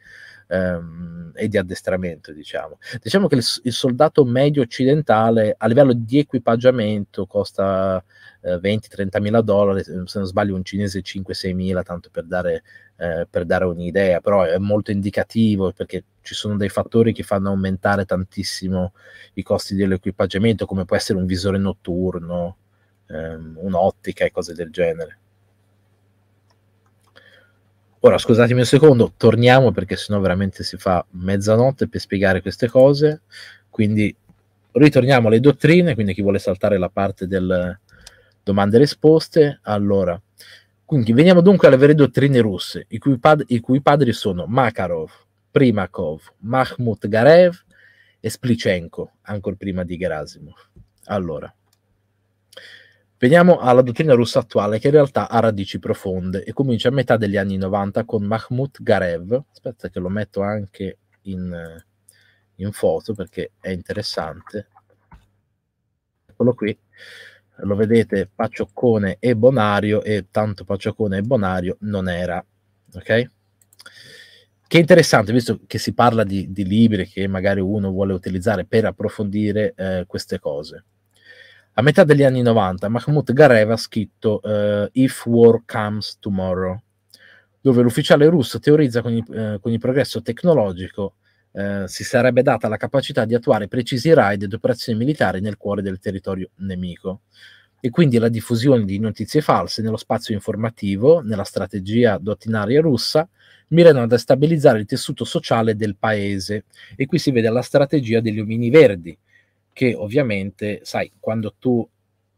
ehm, e di addestramento. Diciamo. diciamo che il, il, soldato medio occidentale a livello di equipaggiamento costa eh, 20-30 mila dollari, se non sbaglio un cinese 5-6 mila, tanto per dare, eh, per dare un'idea, però è molto indicativo perché ci sono dei fattori che fanno aumentare tantissimo i costi dell'equipaggiamento, come può essere un visore notturno um, un'ottica e cose del genere. Ora, scusatemi un secondo, torniamo perché sennò veramente si fa mezzanotte per spiegare queste cose, quindi ritorniamo alle dottrine, quindi chi vuole saltare la parte del domande e risposte, allora... Quindi veniamo dunque alle vere dottrine russe, i cui, pad- i cui padri sono Makarov, Primakov, Mahmoud Garev e Splicenko, ancora prima di Gerasimov. Allora, Veniamo alla dottrina russa attuale, che in realtà ha radici profonde e comincia a metà degli anni 90 con Mahmoud Garev. Aspetta che lo metto anche in, in foto perché è interessante. Eccolo qui. Lo vedete, Pacioccone e Bonario, e tanto Pacioccone e Bonario non era. Ok? che interessante, visto che si parla di, di libri che magari uno vuole utilizzare per approfondire eh, queste cose. A metà degli anni 90 Mahmoud Garev ha scritto uh, If War Comes Tomorrow, dove l'ufficiale russo teorizza con, eh, con il progresso tecnologico eh, si sarebbe data la capacità di attuare precisi raid ed operazioni militari nel cuore del territorio nemico. E quindi la diffusione di notizie false nello spazio informativo, nella strategia dottinaria russa, mirano a destabilizzare il tessuto sociale del paese. E qui si vede la strategia degli omini verdi, che ovviamente, sai, quando tu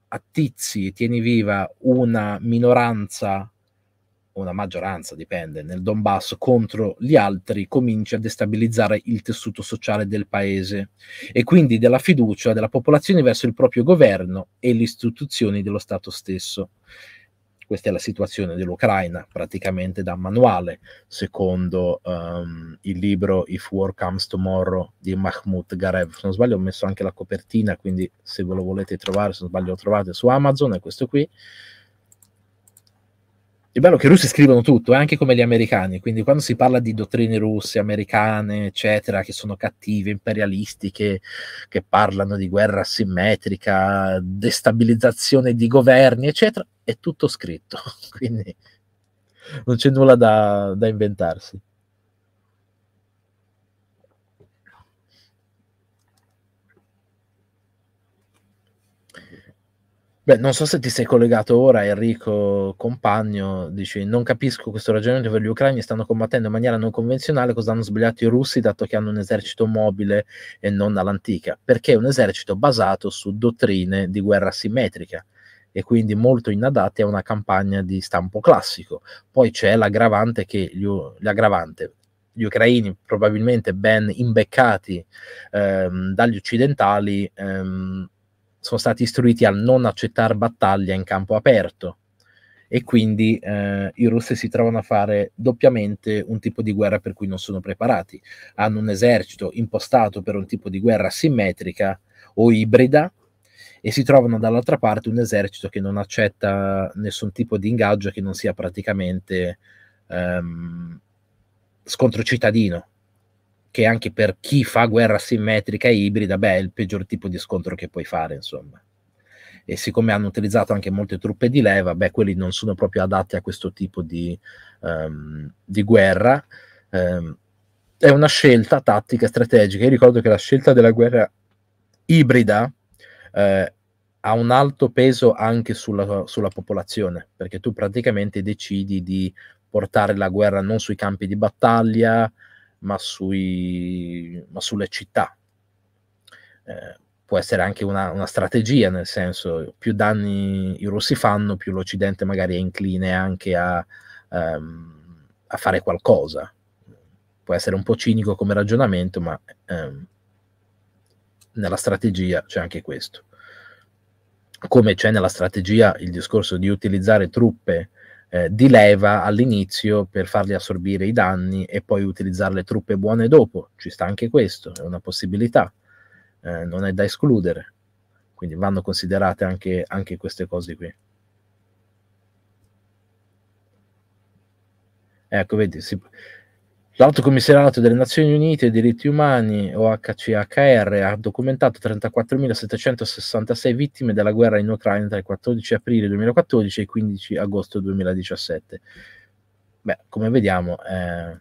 attizi e tieni viva una minoranza, una maggioranza, dipende, nel Donbass contro gli altri, cominci a destabilizzare il tessuto sociale del paese e quindi della fiducia della popolazione verso il proprio governo e le istituzioni dello Stato stesso. Questa è la situazione dell'Ucraina, praticamente da manuale, secondo um, il libro If War Comes Tomorrow di Mahmoud Garev. Se non sbaglio ho messo anche la copertina, quindi se ve lo volete trovare, se non sbaglio lo trovate su Amazon, è questo qui è bello che i russi scrivono tutto, eh, anche come gli americani, quindi quando si parla di dottrine russe, americane, eccetera, che sono cattive, imperialistiche, che parlano di guerra asimmetrica, destabilizzazione di governi, eccetera, è tutto scritto, (laughs) quindi non c'è nulla da, da inventarsi. Beh, non so se ti sei collegato ora, Enrico Compagno, dici non capisco questo ragionamento per gli ucraini stanno combattendo in maniera non convenzionale, cosa hanno sbagliato i russi dato che hanno un esercito mobile e non all'antica, perché è un esercito basato su dottrine di guerra simmetrica e quindi molto inadatti a una campagna di stampo classico. Poi c'è l'aggravante che gli, l'aggravante, gli ucraini probabilmente ben imbeccati ehm, dagli occidentali ehm, sono stati istruiti a non accettare battaglia in campo aperto e quindi eh, i russi si trovano a fare doppiamente un tipo di guerra per cui non sono preparati. Hanno un esercito impostato per un tipo di guerra simmetrica o ibrida e si trovano dall'altra parte un esercito che non accetta nessun tipo di ingaggio che non sia praticamente ehm, scontro cittadino, che anche per chi fa guerra simmetrica e ibrida, beh, è il peggior tipo di scontro che puoi fare, insomma. E siccome hanno utilizzato anche molte truppe di leva, beh, quelli non sono proprio adatti a questo tipo di, um, di guerra. Um, è una scelta tattica strategica. Io ricordo che la scelta della guerra ibrida eh, ha un alto peso anche sulla, sulla popolazione, perché tu praticamente decidi di portare la guerra non sui campi di battaglia, ma, sui, ma sulle città. Eh, può essere anche una, una, strategia, nel senso più danni i russi fanno, più l'Occidente magari è incline anche a, ehm, a fare qualcosa. Può essere un po' cinico come ragionamento, ma ehm, nella strategia c'è anche questo. Come c'è nella strategia il discorso di utilizzare truppe eh, di leva all'inizio per fargli assorbire i danni e poi utilizzare le truppe buone dopo. Ci sta anche questo, è una possibilità, eh, non è da escludere. Quindi vanno considerate anche, anche queste cose qui. Ecco, vedi, si, L'Alto Commissariato delle Nazioni Unite ai diritti umani, OHCHR, ha documentato 34.766 vittime della guerra in Ucraina tra il 14 aprile 2014 e il 15 agosto 2017. Beh, come vediamo, eh,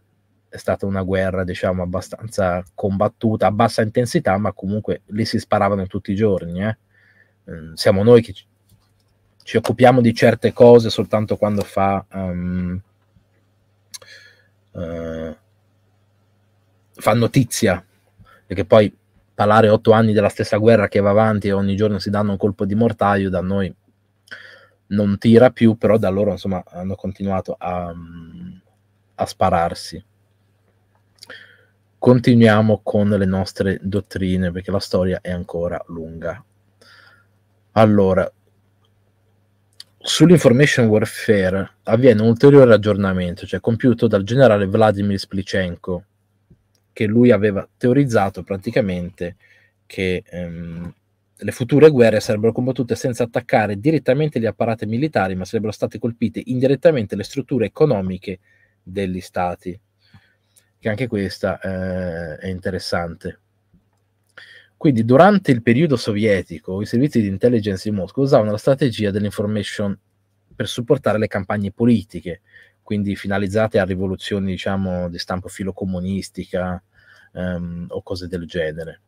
è stata una guerra, diciamo, abbastanza combattuta, a bassa intensità, ma comunque lì si sparavano tutti i giorni. Eh. Mm, siamo noi che ci occupiamo di certe cose soltanto quando fa... Um, fa notizia, perché poi parlare otto anni della stessa guerra che va avanti e ogni giorno si danno un colpo di mortaio da noi non tira più, però da loro insomma hanno continuato a, mm, a spararsi. Continuiamo con le nostre dottrine perché la storia è ancora lunga. Allora, sull'information warfare avviene un ulteriore aggiornamento, cioè compiuto dal generale Vladimir Splicenko che lui aveva teorizzato praticamente che ehm, le future guerre sarebbero combattute senza attaccare direttamente gli apparati militari, ma sarebbero state colpite indirettamente le strutture economiche degli stati. Che anche questa eh, è interessante. Quindi durante il periodo sovietico i servizi di intelligence di Mosca usavano la strategia dell'information per supportare le campagne politiche quindi finalizzate a rivoluzioni diciamo di stampo filocomunistica um, o cose del genere.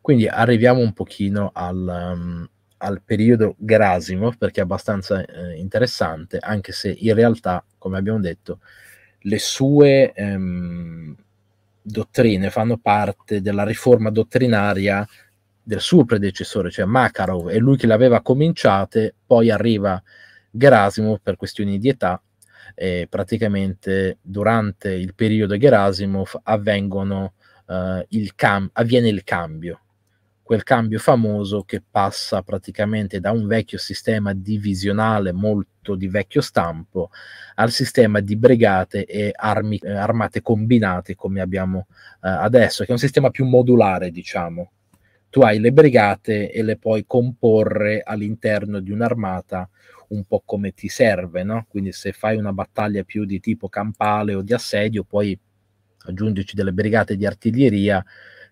Quindi arriviamo un pochino al, um, al periodo Gerasimov perché è abbastanza eh, interessante, anche se in realtà, come abbiamo detto, le sue ehm, dottrine fanno parte della riforma dottrinaria del suo predecessore, cioè Makarov, è lui che l'aveva cominciate, poi arriva Gerasimov per questioni di età, eh, praticamente durante il periodo Gerasimov avvengono, eh, il cam- avviene il cambio, quel cambio famoso che passa praticamente da un vecchio sistema divisionale molto di vecchio stampo al sistema di brigate e armi, eh, armate combinate come abbiamo eh, adesso, che è un sistema più modulare diciamo. Tu hai le brigate e le puoi comporre all'interno di un'armata un po' come ti serve, no? Quindi se fai una battaglia più di tipo campale o di assedio, puoi aggiungerci delle brigate di artiglieria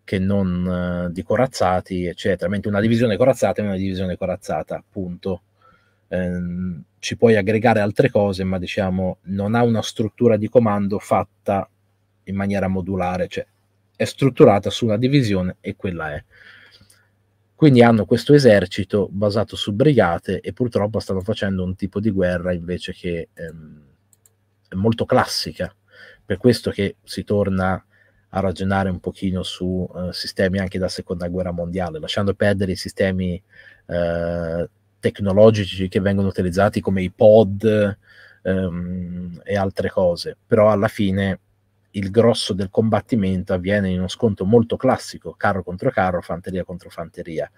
che non eh, di corazzati, eccetera. Mentre una divisione corazzata è una divisione corazzata, punto. Eh, ci puoi aggregare altre cose, ma diciamo non ha una struttura di comando fatta in maniera modulare, cioè è strutturata su una divisione e quella è. Quindi hanno questo esercito basato su brigate e purtroppo stanno facendo un tipo di guerra invece che ehm, è molto classica. Per questo che si torna a ragionare un pochino su eh, sistemi anche da seconda guerra mondiale, lasciando perdere i sistemi eh, tecnologici che vengono utilizzati come i pod ehm, e altre cose. Però alla fine il grosso del combattimento avviene in uno scontro molto classico, carro contro carro, fanteria contro fanteria.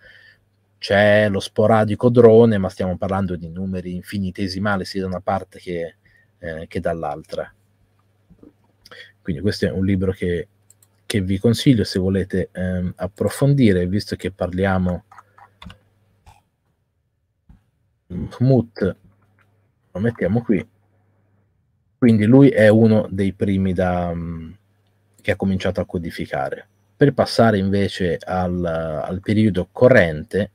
C'è lo sporadico drone, ma stiamo parlando di numeri infinitesimali sia da una parte che, eh, che dall'altra. Quindi questo è un libro che, che vi consiglio se volete eh, approfondire, visto che parliamo Mut, lo mettiamo qui quindi lui è uno dei primi da, mm, che ha cominciato a codificare. Per passare invece al, al periodo corrente,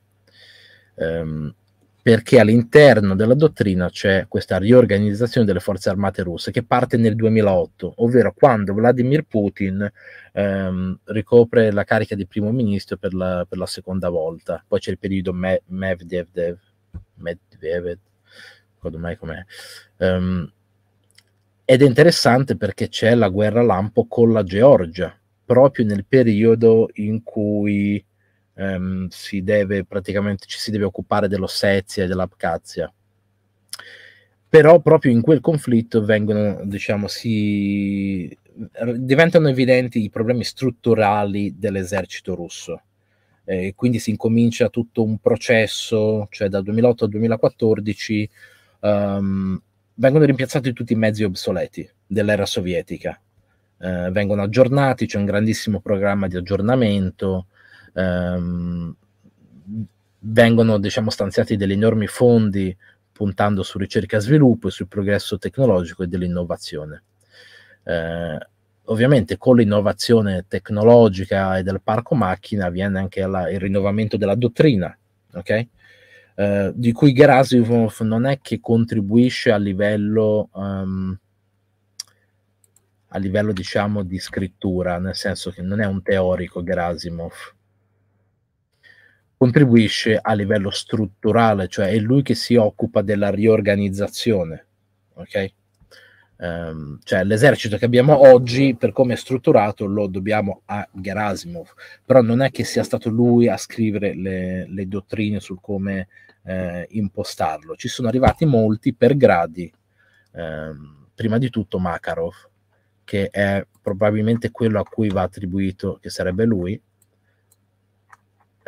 ehm, perché all'interno della dottrina c'è questa riorganizzazione delle forze armate russe che parte nel 2008, ovvero quando Vladimir Putin ehm, ricopre la carica di primo ministro per la, per la seconda volta. Poi c'è il periodo Me- Medvedev, Medvedev, ricordo mai com'è, ehm, ed è interessante perché c'è la guerra lampo con la Georgia, proprio nel periodo in cui ehm, si deve praticamente ci si deve occupare dell'Ossetia e dell'Abkhazia. Però proprio in quel conflitto vengono, diciamo, si diventano evidenti i problemi strutturali dell'esercito russo. E quindi si incomincia tutto un processo, cioè dal 2008 al 2014, um, ehm, vengono rimpiazzati tutti i mezzi obsoleti dell'era sovietica. Eh, vengono aggiornati, c'è un grandissimo programma di aggiornamento, ehm, vengono diciamo, stanziati degli enormi fondi puntando su ricerca e sviluppo e sul progresso tecnologico e dell'innovazione. Eh, ovviamente con l'innovazione tecnologica e del parco macchina avviene anche la, il rinnovamento della dottrina, okay? Eh, di cui Gerasimov non è che contribuisce a livello, um, a livello diciamo di scrittura, nel senso che non è un teorico Gerasimov contribuisce a livello strutturale, cioè è lui che si occupa della riorganizzazione, ok? Um, cioè l'esercito che abbiamo oggi, per come è strutturato, lo dobbiamo a Gerasimov, però non è che sia stato lui a scrivere le, le dottrine sul come eh, impostarlo. Ci sono arrivati molti per gradi, um, prima di tutto Makarov, che è probabilmente quello a cui va attribuito, che sarebbe lui,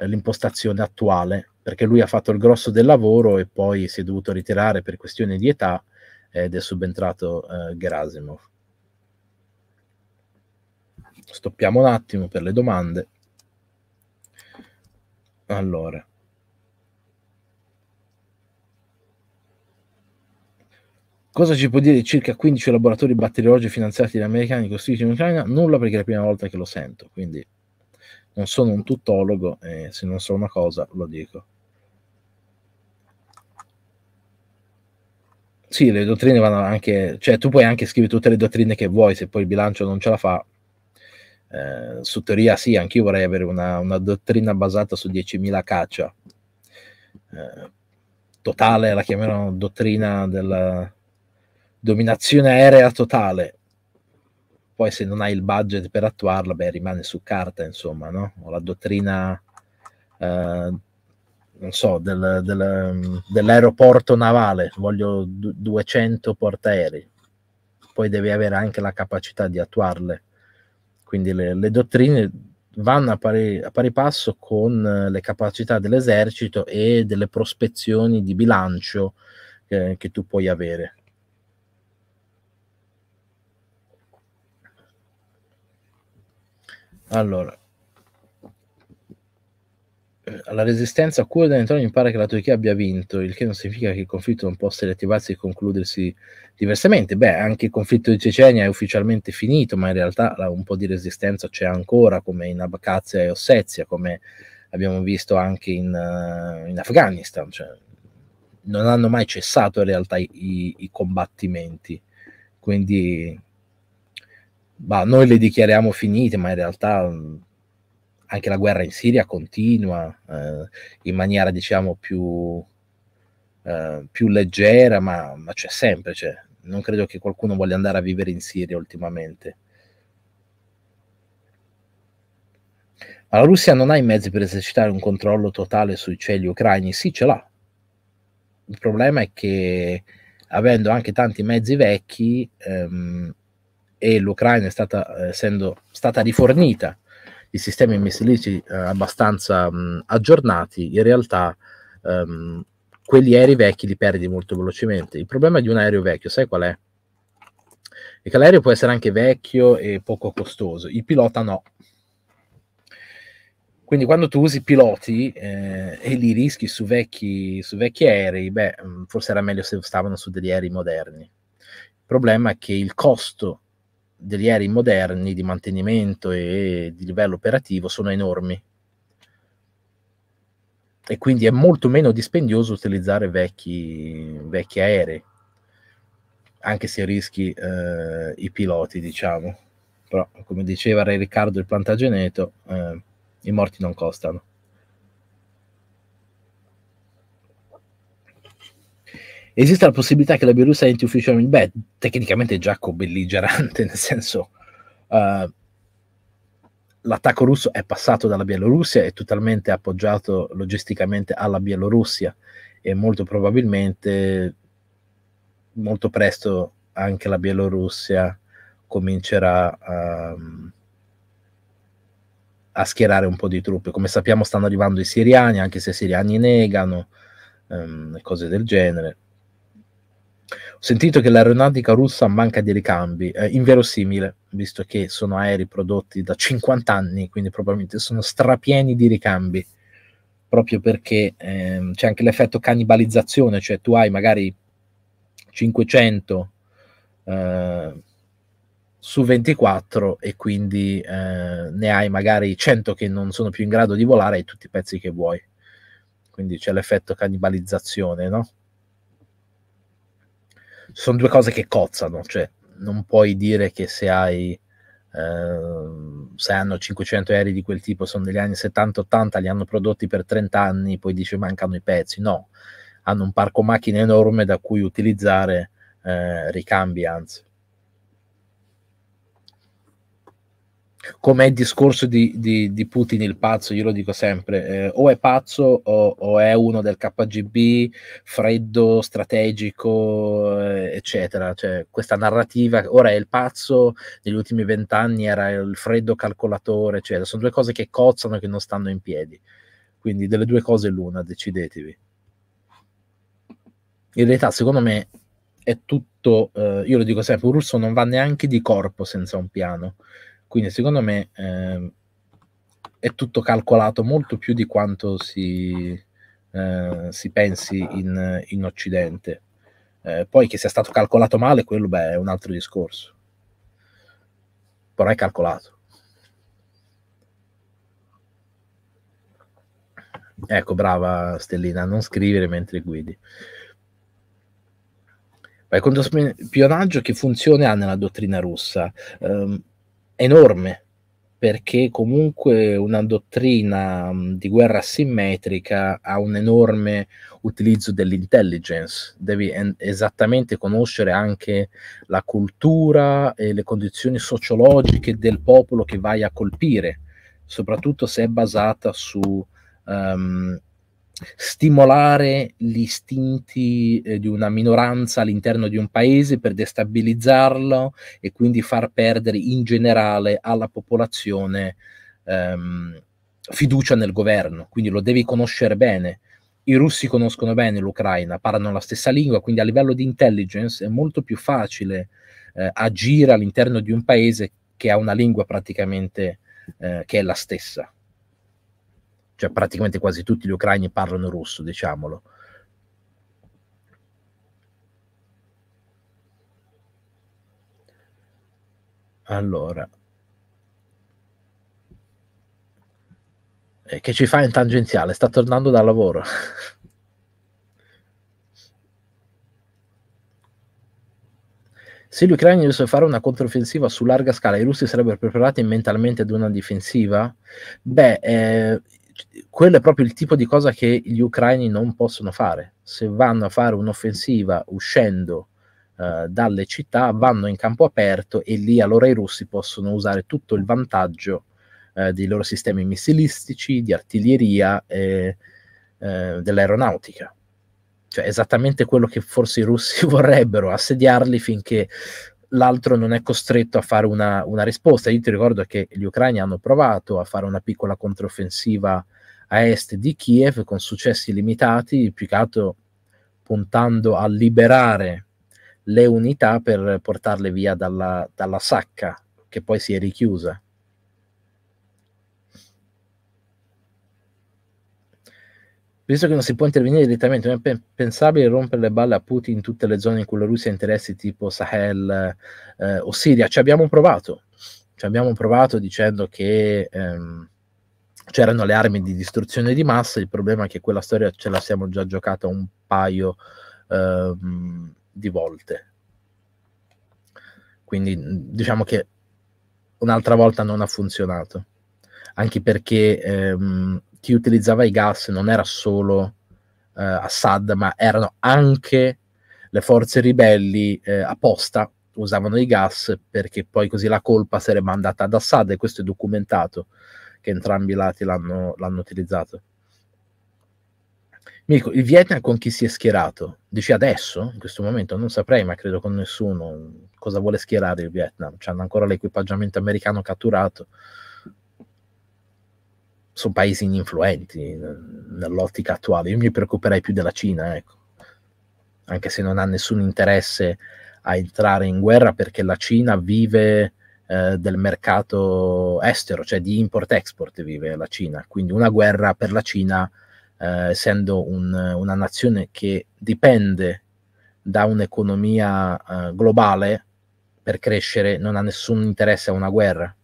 l'impostazione attuale, perché lui ha fatto il grosso del lavoro e poi si è dovuto ritirare per questione di età ed è subentrato eh, Gerasimov. Stoppiamo un attimo per le domande. Allora. Cosa ci può dire circa 15 laboratori batteriologici finanziati dagli americani costruiti in Ucraina? Nulla perché è la prima volta che lo sento, quindi non sono un tuttologo e se non so una cosa lo dico. sì, le dottrine vanno anche, cioè tu puoi anche scrivere tutte le dottrine che vuoi, se poi il bilancio non ce la fa, eh, su teoria sì, anch'io vorrei avere una, una dottrina basata su 10.000 caccia, eh, totale, la chiamerò dottrina della dominazione aerea totale, poi se non hai il budget per attuarla, beh, rimane su carta, insomma, no? O la dottrina... Eh, non so, del, del, dell'aeroporto navale, voglio 200 portaerei, poi devi avere anche la capacità di attuarle. Quindi le, le dottrine vanno a pari, a pari, passo con eh, le capacità dell'esercito e delle prospezioni di bilancio eh, che tu puoi avere. Allora, alla eh, resistenza kurda in Antonio impare che la Turchia abbia vinto, il che non significa che il conflitto non possa riattivarsi e concludersi diversamente. Beh, anche il conflitto di Cecenia è ufficialmente finito, ma in realtà un po' di resistenza c'è ancora, come in Abkhazia e Ossetia, come abbiamo visto anche in, uh, in Afghanistan. Cioè, non hanno mai cessato in realtà i, i, i combattimenti. Quindi, bah, noi le dichiariamo finite, ma in realtà anche la guerra in Siria continua eh, in maniera diciamo più, eh, più leggera, ma, ma c'è sempre, cioè, non credo che qualcuno voglia andare a vivere in Siria ultimamente. Ma la Russia non ha i mezzi per esercitare un controllo totale sui cieli ucraini? Sì, ce l'ha. Il problema è che avendo anche tanti mezzi vecchi ehm, e l'Ucraina è stata, eh, essendo stata rifornita i sistemi missilistici eh, abbastanza mh, mm, aggiornati, in realtà ehm, quegli aerei vecchi li perdi molto velocemente. Il problema di un aereo vecchio, sai qual è? È che l'aereo può essere anche vecchio e poco costoso, il pilota no. Quindi quando tu usi piloti eh, e li rischi su vecchi, su vecchi aerei, beh, mm, forse era meglio se stavano su degli aerei moderni. Il problema è che il costo degli aerei moderni di mantenimento e di livello operativo sono enormi e quindi è molto meno dispendioso utilizzare vecchi, vecchi aerei anche se rischi eh, i piloti diciamo però come diceva Riccardo il Plantageneto eh, i morti non costano Esiste la possibilità che la Bielorussia entri ufficialmente? Beh, tecnicamente è già belligerante, (laughs) nel senso uh, l'attacco russo è passato dalla Bielorussia, è totalmente appoggiato logisticamente alla Bielorussia e molto probabilmente molto presto anche la Bielorussia comincerà a, ehm, a, schierare un po' di truppe. Come sappiamo stanno arrivando i siriani, anche se i siriani negano, um, cose del genere. Ho sentito che l'aeronautica russa manca di ricambi, eh, inverosimile, visto che sono aerei prodotti da 50 anni, quindi probabilmente sono strapieni di ricambi, proprio perché ehm, c'è anche l'effetto cannibalizzazione, cioè tu hai magari 500 eh, su 24 e quindi eh, ne hai magari 100 che non sono più in grado di volare e tutti i pezzi che vuoi. Quindi c'è l'effetto cannibalizzazione, no? sono due cose che cozzano, cioè non puoi dire che se hai eh, se hanno 500 aerei di quel tipo sono degli anni 70-80, li hanno prodotti per 30 anni, poi dice mancano i pezzi, no, hanno un parco macchine enorme da cui utilizzare eh, ricambi anzi. come il discorso di, di, di, Putin il pazzo, io lo dico sempre, eh, o è pazzo o, o, è uno del KGB, freddo, strategico, eh, eccetera. Cioè, questa narrativa, ora è il pazzo, negli ultimi vent'anni era il freddo calcolatore, eccetera. Sono due cose che cozzano e che non stanno in piedi. Quindi delle due cose l'una, decidetevi. In realtà, secondo me, è tutto, eh, io lo dico sempre, un russo non va neanche di corpo senza un piano. Quindi secondo me eh, è tutto calcolato molto più di quanto si, eh, si pensi in, in Occidente. Eh, poi che sia stato calcolato male, quello beh, è un altro discorso. Però è calcolato. Ecco, brava Stellina, non scrivere mentre guidi. Ma il controspionaggio che funzione ha nella dottrina russa? Um, enorme, perché comunque una dottrina di guerra simmetrica ha un enorme utilizzo dell'intelligence, devi esattamente conoscere anche la cultura e le condizioni sociologiche del popolo che vai a colpire, soprattutto se è basata su um, stimolare gli istinti eh, di una minoranza all'interno di un paese per destabilizzarlo e quindi far perdere in generale alla popolazione ehm, fiducia nel governo, quindi lo devi conoscere bene. I russi conoscono bene l'Ucraina, parlano la stessa lingua, quindi a livello di intelligence è molto più facile eh, agire all'interno di un paese che ha una lingua praticamente eh, che è la stessa cioè praticamente quasi tutti gli ucraini parlano russo, diciamolo. Allora, eh, che ci fa in tangenziale? Sta tornando dal lavoro. (laughs) Se gli ucraini dovessero fare una controffensiva su larga scala, i russi sarebbero preparati mentalmente ad una difensiva? Beh, eh, quello è proprio il tipo di cosa che gli ucraini non possono fare. Se vanno a fare un'offensiva uscendo uh, dalle città, vanno in campo aperto e lì allora i russi possono usare tutto il vantaggio uh, dei loro sistemi missilistici, di artiglieria e uh, dell'aeronautica. Cioè esattamente quello che forse i russi (laughs) vorrebbero, assediarli finché l'altro non è costretto a fare una, una risposta. Io ti ricordo che gli ucraini hanno provato a fare una piccola controffensiva a est di Kiev con successi limitati, più che altro puntando a liberare le unità per portarle via dalla, dalla sacca che poi si è richiusa. Visto che non si può intervenire direttamente, non è pensabile rompere le balle a Putin in tutte le zone in cui la Russia ha interessi tipo Sahel eh, o Siria. Ci abbiamo provato. Ci abbiamo provato dicendo che ehm, c'erano le armi di distruzione di massa. Il problema è che quella storia ce la siamo già giocata un paio ehm, di volte. Quindi diciamo che un'altra volta non ha funzionato. Anche perché ehm, chi utilizzava i gas non era solo eh, Assad, ma erano anche le forze ribelli eh, apposta usavano i gas perché poi così la colpa sarebbe andata ad Assad e questo è documentato che entrambi i lati l'hanno, l'hanno utilizzato. Mirko, il Vietnam con chi si è schierato? Dici adesso, in questo momento, non saprei, ma credo con nessuno, cosa vuole schierare il Vietnam. C'hanno ancora l'equipaggiamento americano catturato, sono paesi influenti nell'ottica attuale. Io mi preoccuperei più della Cina, ecco. anche se non ha nessun interesse a entrare in guerra perché la Cina vive eh, del mercato estero, cioè di import-export vive la Cina. Quindi una guerra per la Cina, eh, essendo un, una nazione che dipende da un'economia eh, globale per crescere, non ha nessun interesse a una guerra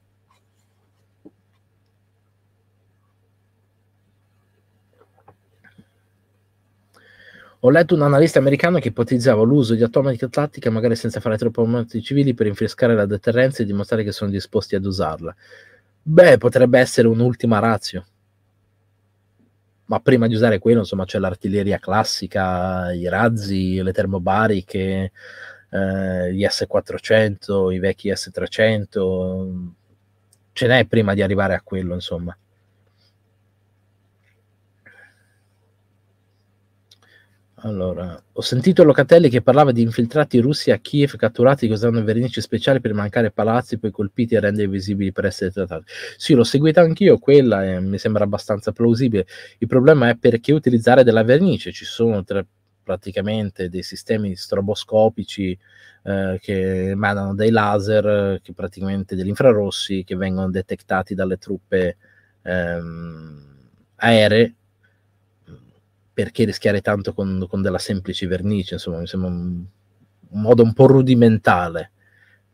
Ho letto un analista americano che ipotizzava l'uso di atomica tattica, magari senza fare troppo morti civili, per infrescare la deterrenza e dimostrare che sono disposti ad usarla. Beh, potrebbe essere un'ultima razio. Ma prima di usare quello, insomma, c'è l'artiglieria classica, i razzi, le termobariche, eh, gli S400, i vecchi S300. Ce n'è prima di arrivare a quello, insomma. Allora, ho sentito Locatelli che parlava di infiltrati russi a Kiev catturati che usano vernici speciali per mancare palazzi, poi colpiti e rendere visibili per essere trattati. Sì, l'ho seguita anch'io, quella eh, mi sembra abbastanza plausibile. Il problema è perché utilizzare della vernice. Ci sono tre, praticamente dei sistemi stroboscopici eh, che emanano dei laser, che praticamente degli infrarossi, che vengono detettati dalle truppe ehm, aeree perché rischiare tanto con, con della semplice vernice? Insomma, mi sembra un, un, modo un po' rudimentale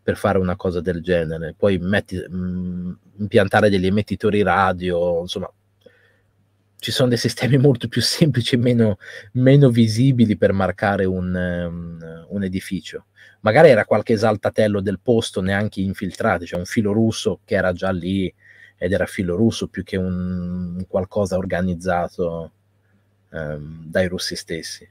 per fare una cosa del genere. Poi metti, mh, mm, impiantare degli emettitori radio, insomma, ci sono dei sistemi molto più semplici e meno, meno, visibili per marcare un, um, un, edificio. Magari era qualche esaltatello del posto, neanche infiltrato, cioè un filo russo che era già lì ed era filo russo più che un qualcosa organizzato ehm, dai russi stessi.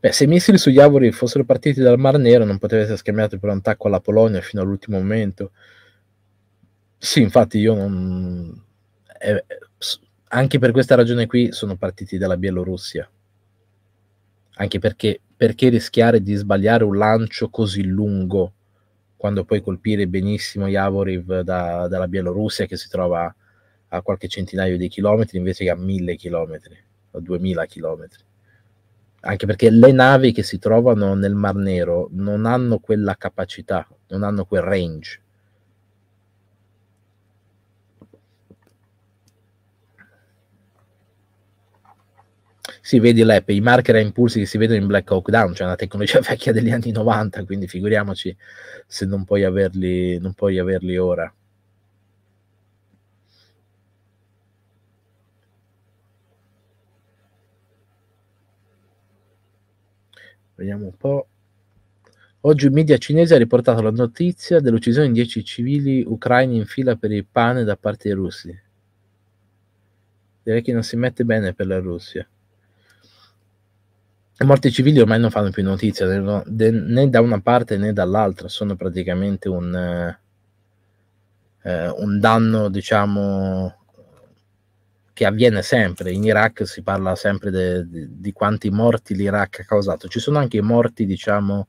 Beh, se i missili su Yavori fossero partiti dal Mar Nero non poteva essere scambiato per un attacco alla Polonia fino all'ultimo momento. Sì, infatti io non... Eh, anche per questa ragione qui sono partiti dalla Bielorussia. Anche perché, perché rischiare di sbagliare un lancio così lungo quando puoi colpire benissimo Yavoriv da, dalla Bielorussia che si trova a qualche centinaio di chilometri invece che a mille chilometri o duemila chilometri. Anche perché le navi che si trovano nel Mar Nero non hanno quella capacità, non hanno quel range si vede l'app, i marker a impulsi che si vedono in Black Hawk Down, cioè una tecnologia (laughs) vecchia degli anni 90, quindi figuriamoci se non puoi averli, non puoi averli ora. Vediamo un po'. Oggi un media cinese ha riportato la notizia dell'uccisione di 10 civili ucraini in fila per il pane da parte dei russi. Direi che non si mette bene per la Russia morti civili ormai non fanno più notizia né da una parte né dall'altra, sono praticamente un, eh, eh, un danno, diciamo, che avviene sempre. In Iraq si parla sempre de, de, di quanti morti l'Iraq ha causato. Ci sono anche i morti, diciamo,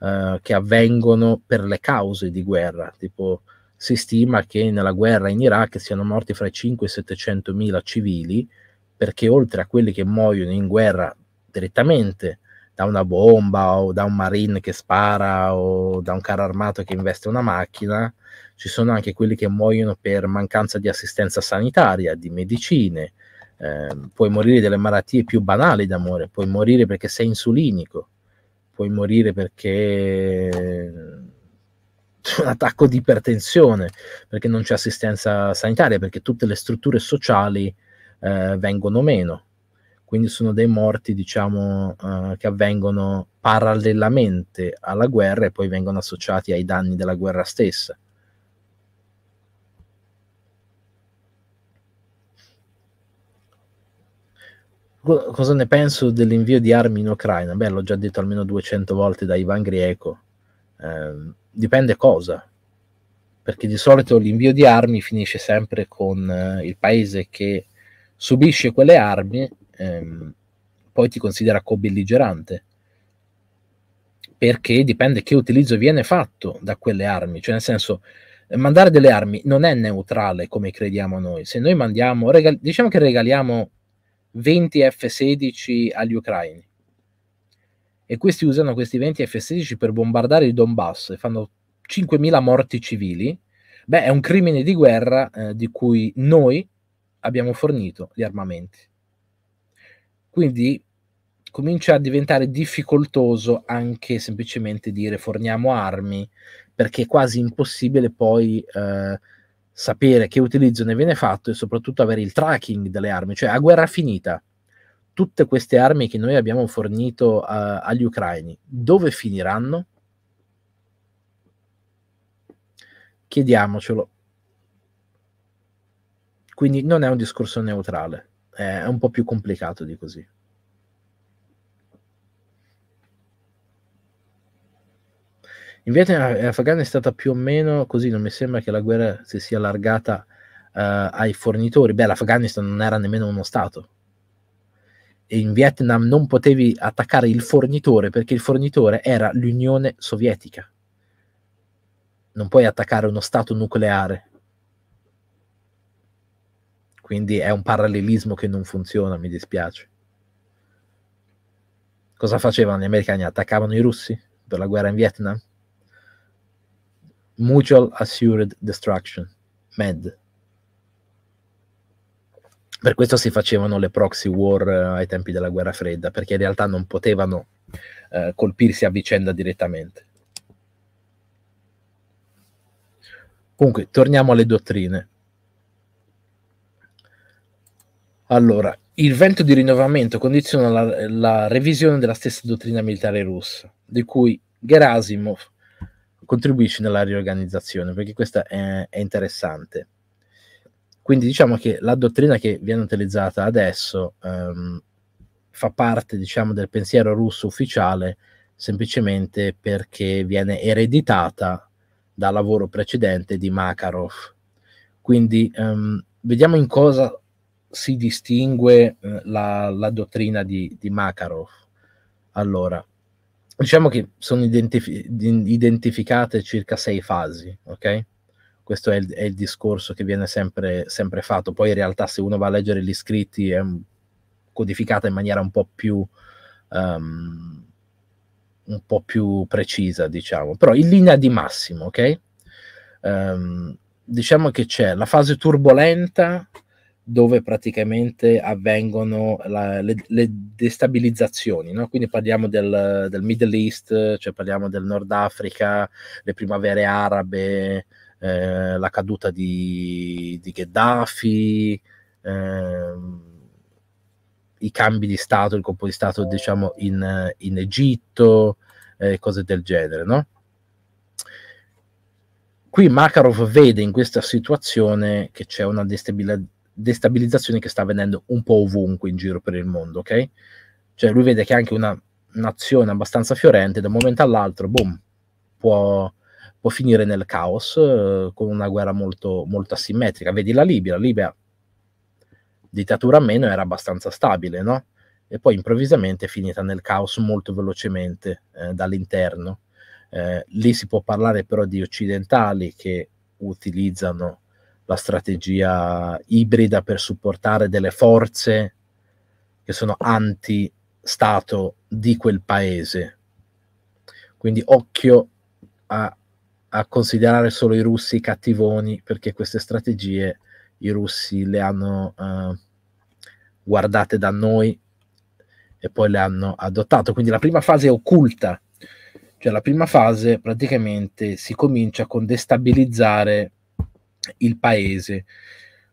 eh, che avvengono per le cause di guerra, tipo si stima che nella guerra in Iraq siano morti fra i 5 e i 700 mila civili, perché oltre a quelli che muoiono in guerra direttamente da una bomba o da un marine che spara o da un carro armato che investe una macchina, ci sono anche quelli che muoiono per mancanza di assistenza sanitaria, di medicine, eh, puoi morire delle malattie più banali d'amore, puoi morire perché sei insulinico, puoi morire perché c'è un attacco di ipertensione, perché non c'è assistenza sanitaria, perché tutte le strutture sociali eh, vengono meno quindi sono dei morti diciamo uh, che avvengono parallelamente alla guerra e poi vengono associati ai danni della guerra stessa. Cosa ne penso dell'invio di armi in Ucraina? Beh, l'ho già detto almeno 200 volte da Ivan Grieco. Eh, dipende cosa, perché di solito l'invio di armi finisce sempre con eh, il paese che subisce quelle armi ehm, poi ti considera co-belligerante, perché dipende che utilizzo viene fatto da quelle armi, cioè nel senso mandare delle armi non è neutrale come crediamo noi, se noi mandiamo, regal- diciamo che regaliamo 20 F-16 agli ucraini e questi usano questi 20 F-16 per bombardare il Donbass e fanno 5.000 morti civili, beh è un crimine di guerra eh, di cui noi abbiamo fornito gli armamenti. Quindi comincia a diventare difficoltoso anche semplicemente dire forniamo armi, perché è quasi impossibile poi eh, sapere che utilizzo ne viene fatto e soprattutto avere il tracking delle armi, cioè a guerra finita. Tutte queste armi che noi abbiamo fornito eh, agli ucraini, dove finiranno? Chiediamocelo. Quindi non è un discorso neutrale è un po' più complicato di così. In Vietnam e eh, Afghanistan è stata più o meno così, non mi sembra che la guerra si sia allargata uh, ai fornitori. Beh, l'Afghanistan non era nemmeno uno Stato. E in Vietnam non potevi attaccare il fornitore perché il fornitore era l'Unione Sovietica. Non puoi attaccare uno Stato nucleare quindi è un parallelismo che non funziona, mi dispiace. Cosa facevano gli americani? Attaccavano i russi per la guerra in Vietnam? Mutual Assured Destruction, MED. Per questo si facevano le proxy war eh, ai tempi della guerra fredda, perché in realtà non potevano eh, colpirsi a vicenda direttamente. Comunque, torniamo alle dottrine. Allora, il vento di rinnovamento condiziona la, la revisione della stessa dottrina militare russa, di cui Gerasimov contribuisce nella riorganizzazione, perché questa è, è interessante. Quindi diciamo che la dottrina che viene utilizzata adesso ehm, fa parte diciamo, del pensiero russo ufficiale semplicemente perché viene ereditata dal lavoro precedente di Makarov. Quindi ehm, vediamo in cosa si distingue eh, la, la, dottrina di, di, Makarov. Allora, diciamo che sono identif- identificate circa sei fasi, ok? Questo è il, è il discorso che viene sempre, sempre, fatto. Poi in realtà se uno va a leggere gli scritti è codificata in maniera un po' più... Um, un po' più precisa, diciamo, però in linea di massimo, ok? Um, diciamo che c'è la fase turbolenta dove praticamente avvengono la, le, le, destabilizzazioni, no? quindi parliamo del, del, Middle East, cioè parliamo del Nord Africa, le primavere arabe, eh, la caduta di, di Gheddafi, eh, i cambi di Stato, il colpo di Stato diciamo in, in Egitto, eh, cose del genere. No? Qui Makarov vede in questa situazione che c'è una destabilizzazione destabilizzazione che sta avvenendo un po' ovunque in giro per il mondo, ok? Cioè lui vede che anche una nazione abbastanza fiorente, da un momento all'altro, boom, può, può finire nel caos eh, con una guerra molto, molto asimmetrica. Vedi la Libia, la Libia, dittatura a meno, era abbastanza stabile, no? E poi improvvisamente è finita nel caos molto velocemente eh, dall'interno. Eh, lì si può parlare però di occidentali che utilizzano la strategia ibrida per supportare delle forze che sono anti-stato di quel paese. Quindi occhio a, a, considerare solo i russi cattivoni perché queste strategie i russi le hanno eh, guardate da noi e poi le hanno adottate. Quindi la prima fase è occulta, cioè la prima fase praticamente si comincia con destabilizzare il paese.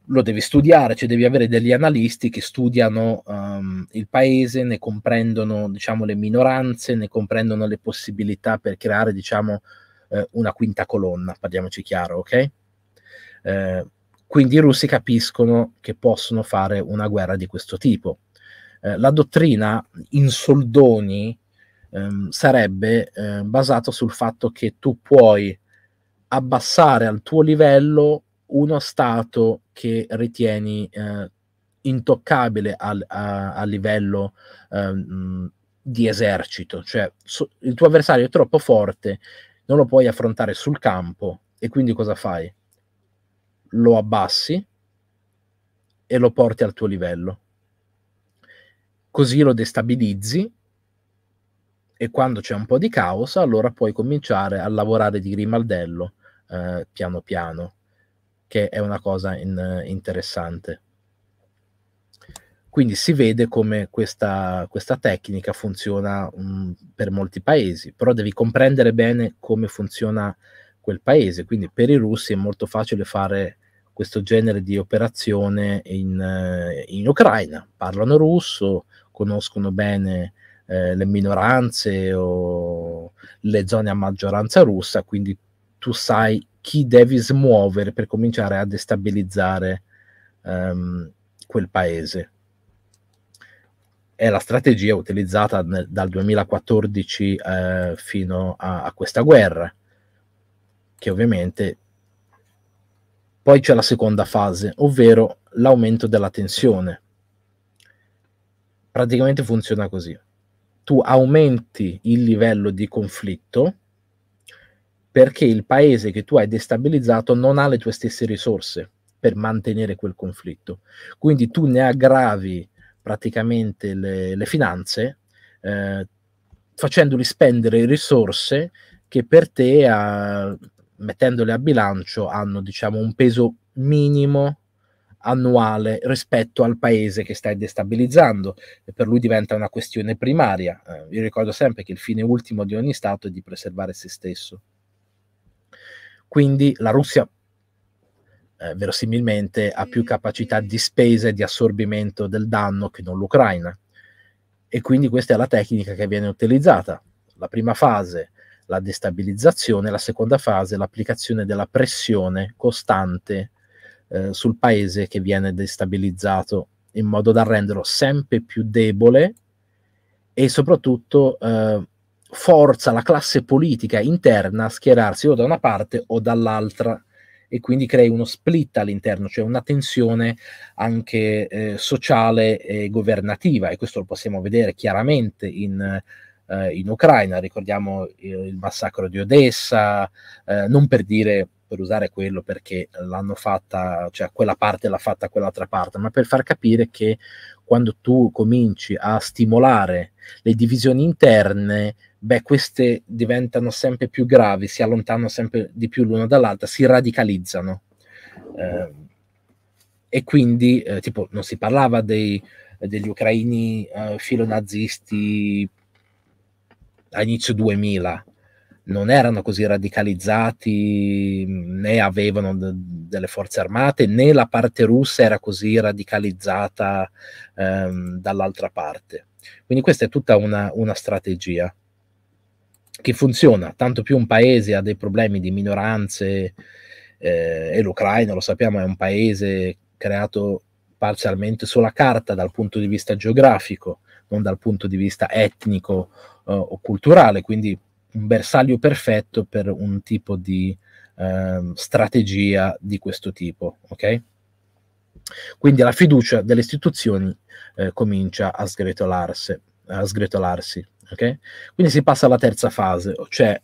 Lo devi studiare, cioè devi avere degli analisti che studiano um, il paese, ne comprendono diciamo, le minoranze, ne comprendono le possibilità per creare diciamo, eh, una quinta colonna, parliamoci chiaro, ok? Eh, quindi i russi capiscono che possono fare una guerra di questo tipo. Eh, la dottrina in soldoni ehm, sarebbe eh, basata sul fatto che tu puoi abbassare al tuo livello uno stato che ritieni eh, intoccabile al, a, a, livello ehm, di esercito, cioè su, il tuo avversario è troppo forte, non lo puoi affrontare sul campo e quindi cosa fai? Lo abbassi e lo porti al tuo livello. Così lo destabilizzi e quando c'è un po' di caos allora puoi cominciare a lavorare di grimaldello eh, piano piano, che è una cosa in, eh, interessante. Quindi si vede come questa, questa tecnica funziona um, per molti paesi, però devi comprendere bene come funziona quel paese. Quindi per i russi è molto facile fare questo genere di operazione in, eh, in Ucraina. Parlano russo, conoscono bene eh, le minoranze o le zone a maggioranza russa, quindi tu sai chi devi smuovere per cominciare a destabilizzare um, quel paese. È la strategia utilizzata nel, dal 2014 eh, fino a, a questa guerra, che ovviamente poi c'è la seconda fase, ovvero l'aumento della tensione. Praticamente funziona così. Tu aumenti il livello di conflitto perché il paese che tu hai destabilizzato non ha le tue stesse risorse per mantenere quel conflitto. Quindi tu ne aggravi praticamente le, le finanze eh, facendoli spendere risorse che per te, a, mettendole a bilancio, hanno diciamo, un peso minimo annuale rispetto al paese che stai destabilizzando e per lui diventa una questione primaria. Eh, io ricordo sempre che il fine ultimo di ogni Stato è di preservare se stesso. Quindi la Russia eh, verosimilmente ha più capacità di spesa e di assorbimento del danno che non l'Ucraina. E quindi questa è la tecnica che viene utilizzata. La prima fase, la destabilizzazione, la seconda fase, l'applicazione della pressione costante eh, sul paese che viene destabilizzato in modo da renderlo sempre più debole e soprattutto eh, forza la classe politica interna a schierarsi o da una parte o dall'altra e quindi crei uno split all'interno, cioè una tensione anche eh, sociale e governativa e questo lo possiamo vedere chiaramente in, eh, in Ucraina, ricordiamo il, eh, il massacro di Odessa, eh, non per dire per usare quello perché l'hanno fatta, cioè quella parte l'ha fatta quell'altra parte, ma per far capire che quando tu cominci a stimolare le divisioni interne beh, queste diventano sempre più gravi, si allontanano sempre di più l'una dall'altra, si radicalizzano. Eh, e quindi, eh, tipo, non si parlava dei, degli ucraini eh, filonazisti a inizio 2000, non erano così radicalizzati, né avevano d- delle forze armate, né la parte russa era così radicalizzata ehm, dall'altra parte. Quindi questa è tutta una, una strategia che funziona, tanto più un paese ha dei problemi di minoranze eh, e l'Ucraina, lo sappiamo, è un paese creato parzialmente sulla carta dal punto di vista geografico, non dal punto di vista etnico eh, o culturale, quindi un bersaglio perfetto per un tipo di eh, strategia di questo tipo, ok? Quindi la fiducia delle istituzioni eh, comincia a sgretolarsi. A sgretolarsi. Okay? Quindi si passa alla terza fase, cioè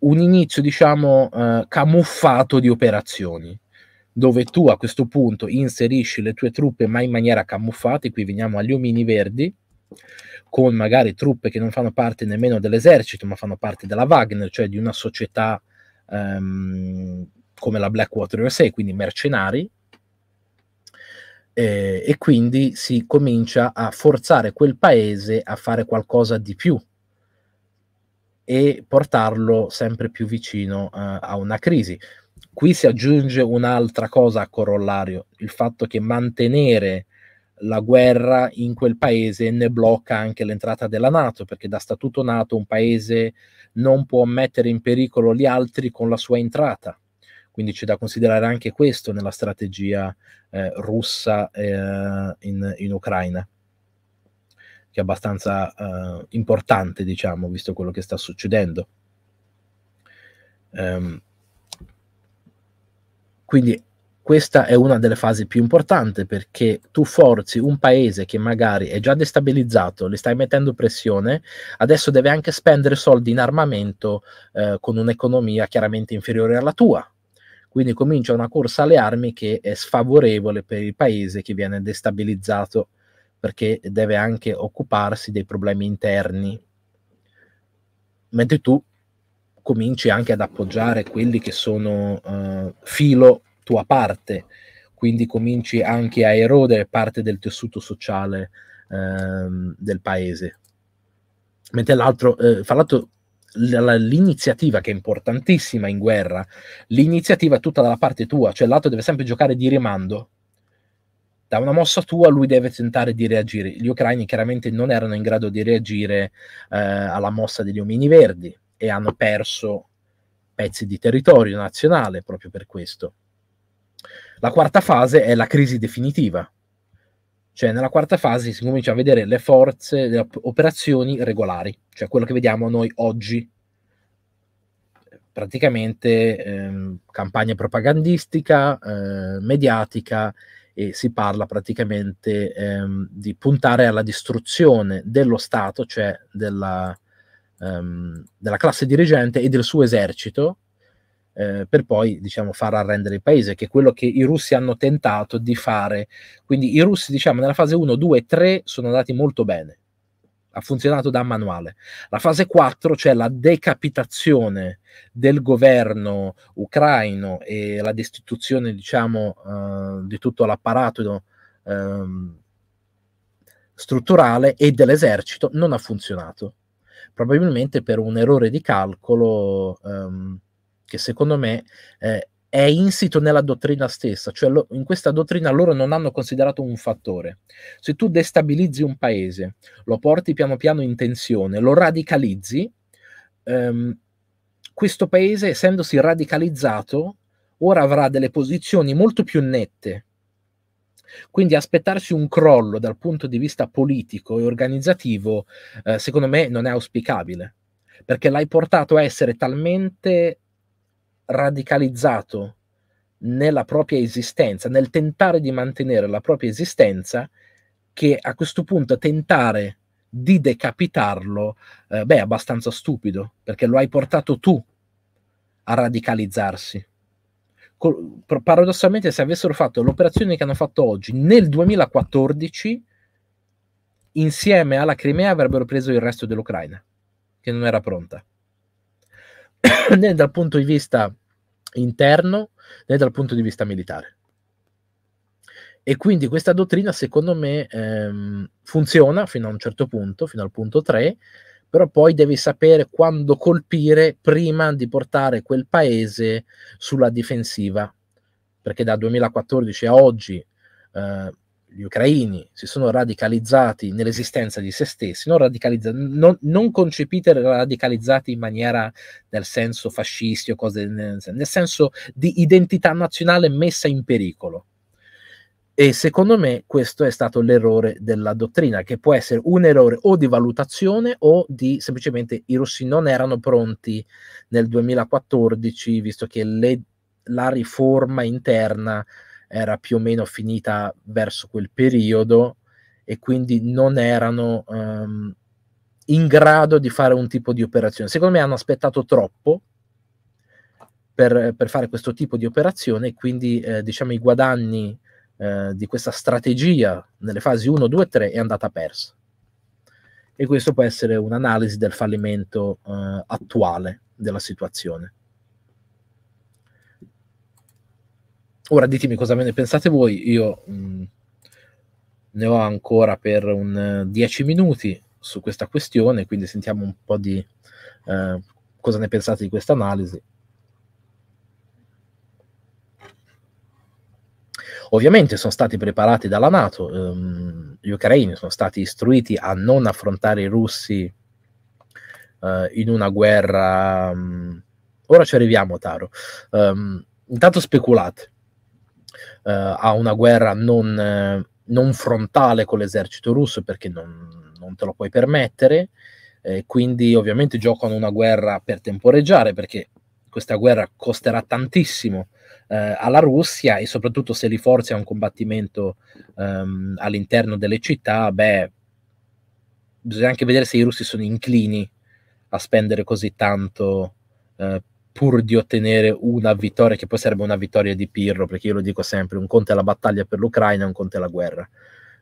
un inizio, diciamo, eh, camuffato di operazioni, dove tu a questo punto inserisci le tue truppe ma in maniera camuffata, e qui veniamo agli omini verdi, con magari truppe che non fanno parte nemmeno dell'esercito, ma fanno parte della Wagner, cioè di una società ehm, come la Blackwater USA, quindi mercenari, eh, e quindi si comincia a forzare quel paese a fare qualcosa di più e portarlo sempre più vicino uh, a una crisi. Qui si aggiunge un'altra cosa a corollario, il fatto che mantenere la guerra in quel paese ne blocca anche l'entrata della Nato, perché da statuto Nato un paese non può mettere in pericolo gli altri con la sua entrata quindi c'è da considerare anche questo nella strategia eh, russa eh, in, in, Ucraina, che è abbastanza eh, importante, diciamo, visto quello che sta succedendo. Um, quindi questa è una delle fasi più importanti perché tu forzi un paese che magari è già destabilizzato, le stai mettendo pressione, adesso deve anche spendere soldi in armamento eh, con un'economia chiaramente inferiore alla tua. Quindi comincia una corsa alle armi che è sfavorevole per il paese che viene destabilizzato perché deve anche occuparsi dei problemi interni. Mentre tu cominci anche ad appoggiare quelli che sono eh, filo tua parte, quindi cominci anche a erodere parte del tessuto sociale ehm, del paese. Mentre l'altro, eh, fra l'altro, l'iniziativa che è importantissima in guerra, l'iniziativa è tutta dalla parte tua, cioè l'altro deve sempre giocare di rimando. Da una mossa tua lui deve tentare di reagire. Gli ucraini chiaramente non erano in grado di reagire eh, alla mossa degli omini verdi e hanno perso pezzi di territorio nazionale proprio per questo. La quarta fase è la crisi definitiva, cioè, nella quarta fase si comincia a vedere le forze, le op- operazioni regolari, cioè quello che vediamo noi oggi. Praticamente ehm, campagna propagandistica, eh, mediatica, e si parla praticamente ehm, di puntare alla distruzione dello Stato, cioè della, ehm, della classe dirigente e del suo esercito, eh, per poi diciamo, far arrendere il paese, che è quello che i russi hanno tentato di fare. Quindi i russi diciamo, nella fase 1, 2 e 3 sono andati molto bene, ha funzionato da manuale. La fase 4, cioè la decapitazione del governo ucraino e la destituzione diciamo, eh, di tutto l'apparato eh, strutturale e dell'esercito, non ha funzionato probabilmente per un errore di calcolo ehm, che secondo me eh, è insito nella dottrina stessa, cioè lo, in questa dottrina loro non hanno considerato un fattore. Se tu destabilizzi un paese, lo porti piano piano in tensione, lo radicalizzi, ehm, questo paese, essendosi radicalizzato, ora avrà delle posizioni molto più nette. Quindi aspettarsi un crollo dal punto di vista politico e organizzativo, eh, secondo me, non è auspicabile, perché l'hai portato a essere talmente radicalizzato nella propria esistenza, nel tentare di mantenere la propria esistenza, che a questo punto tentare di decapitarlo, eh, beh, è abbastanza stupido, perché lo hai portato tu a radicalizzarsi. Col, paradossalmente, se avessero fatto l'operazione che hanno fatto oggi nel 2014, insieme alla Crimea avrebbero preso il resto dell'Ucraina, che non era pronta. (coughs) né dal punto di vista interno né dal punto di vista militare. E quindi questa dottrina, secondo me, ehm, funziona fino a un certo punto, fino al punto 3, però poi devi sapere quando colpire prima di portare quel paese sulla difensiva, perché da 2014 a oggi eh, gli ucraini si sono radicalizzati nell'esistenza di se stessi, non, non, non concepite radicalizzati in maniera nel senso fascisti o cose nel, nel senso di identità nazionale messa in pericolo. E secondo me questo è stato l'errore della dottrina, che può essere un errore o di valutazione o di semplicemente i russi non erano pronti nel 2014, visto che le, la riforma interna era più o meno finita verso quel periodo e quindi non erano um, in grado di fare un tipo di operazione. Secondo me hanno aspettato troppo per, per fare questo tipo di operazione e quindi eh, diciamo i guadagni eh, di questa strategia nelle fasi 1, 2 3 è andata persa. E questo può essere un'analisi del fallimento eh, attuale della situazione. Ora ditemi cosa ve ne pensate voi, io mh, mm, ne ho ancora per un 10 eh, minuti su questa questione, quindi sentiamo un po' di eh, cosa ne pensate di questa analisi. Ovviamente sono stati preparati dalla Nato, ehm, gli ucraini sono stati istruiti a non affrontare i russi eh, in una guerra... Mm, ora ci arriviamo, Taro. Um, intanto speculate. Eh, a una guerra non, eh, non, frontale con l'esercito russo perché non, non te lo puoi permettere. Eh, quindi ovviamente giocano una guerra per temporeggiare perché questa guerra costerà tantissimo eh, alla Russia e soprattutto se li forzi a un combattimento ehm, all'interno delle città, beh, bisogna anche vedere se i russi sono inclini a spendere così tanto eh, pur di ottenere una vittoria che poi sarebbe una vittoria di Pirro, perché io lo dico sempre, un conto è la battaglia per l'Ucraina, un conto è la guerra.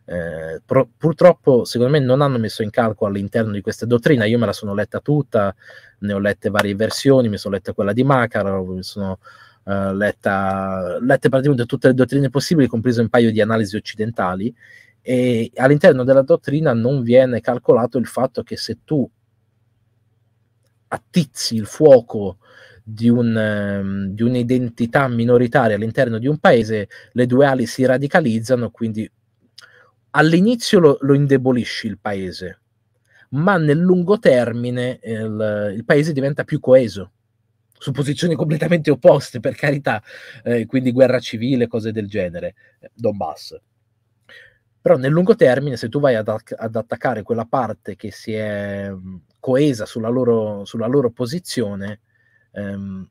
Eh, pro- purtroppo, secondo me, non hanno messo in calco all'interno di questa dottrina. Io me la sono letta tutta, ne ho lette varie versioni, mi sono letta quella di Makarov, mi sono eh, letta, lette praticamente tutte le dottrine possibili, compreso un paio di analisi occidentali. E all'interno della dottrina non viene calcolato il fatto che se tu attizzi il fuoco di, un, ehm, di un'identità minoritaria all'interno di un paese, le due ali si radicalizzano, quindi all'inizio lo, lo indebolisci il paese, ma nel lungo termine eh, il, il, paese diventa più coeso, su posizioni completamente opposte, per carità, eh, quindi guerra civile, cose del genere, eh, Donbass. Però nel lungo termine, se tu vai ad, ad attaccare quella parte che si è mm, coesa sulla loro, sulla loro posizione, ehm,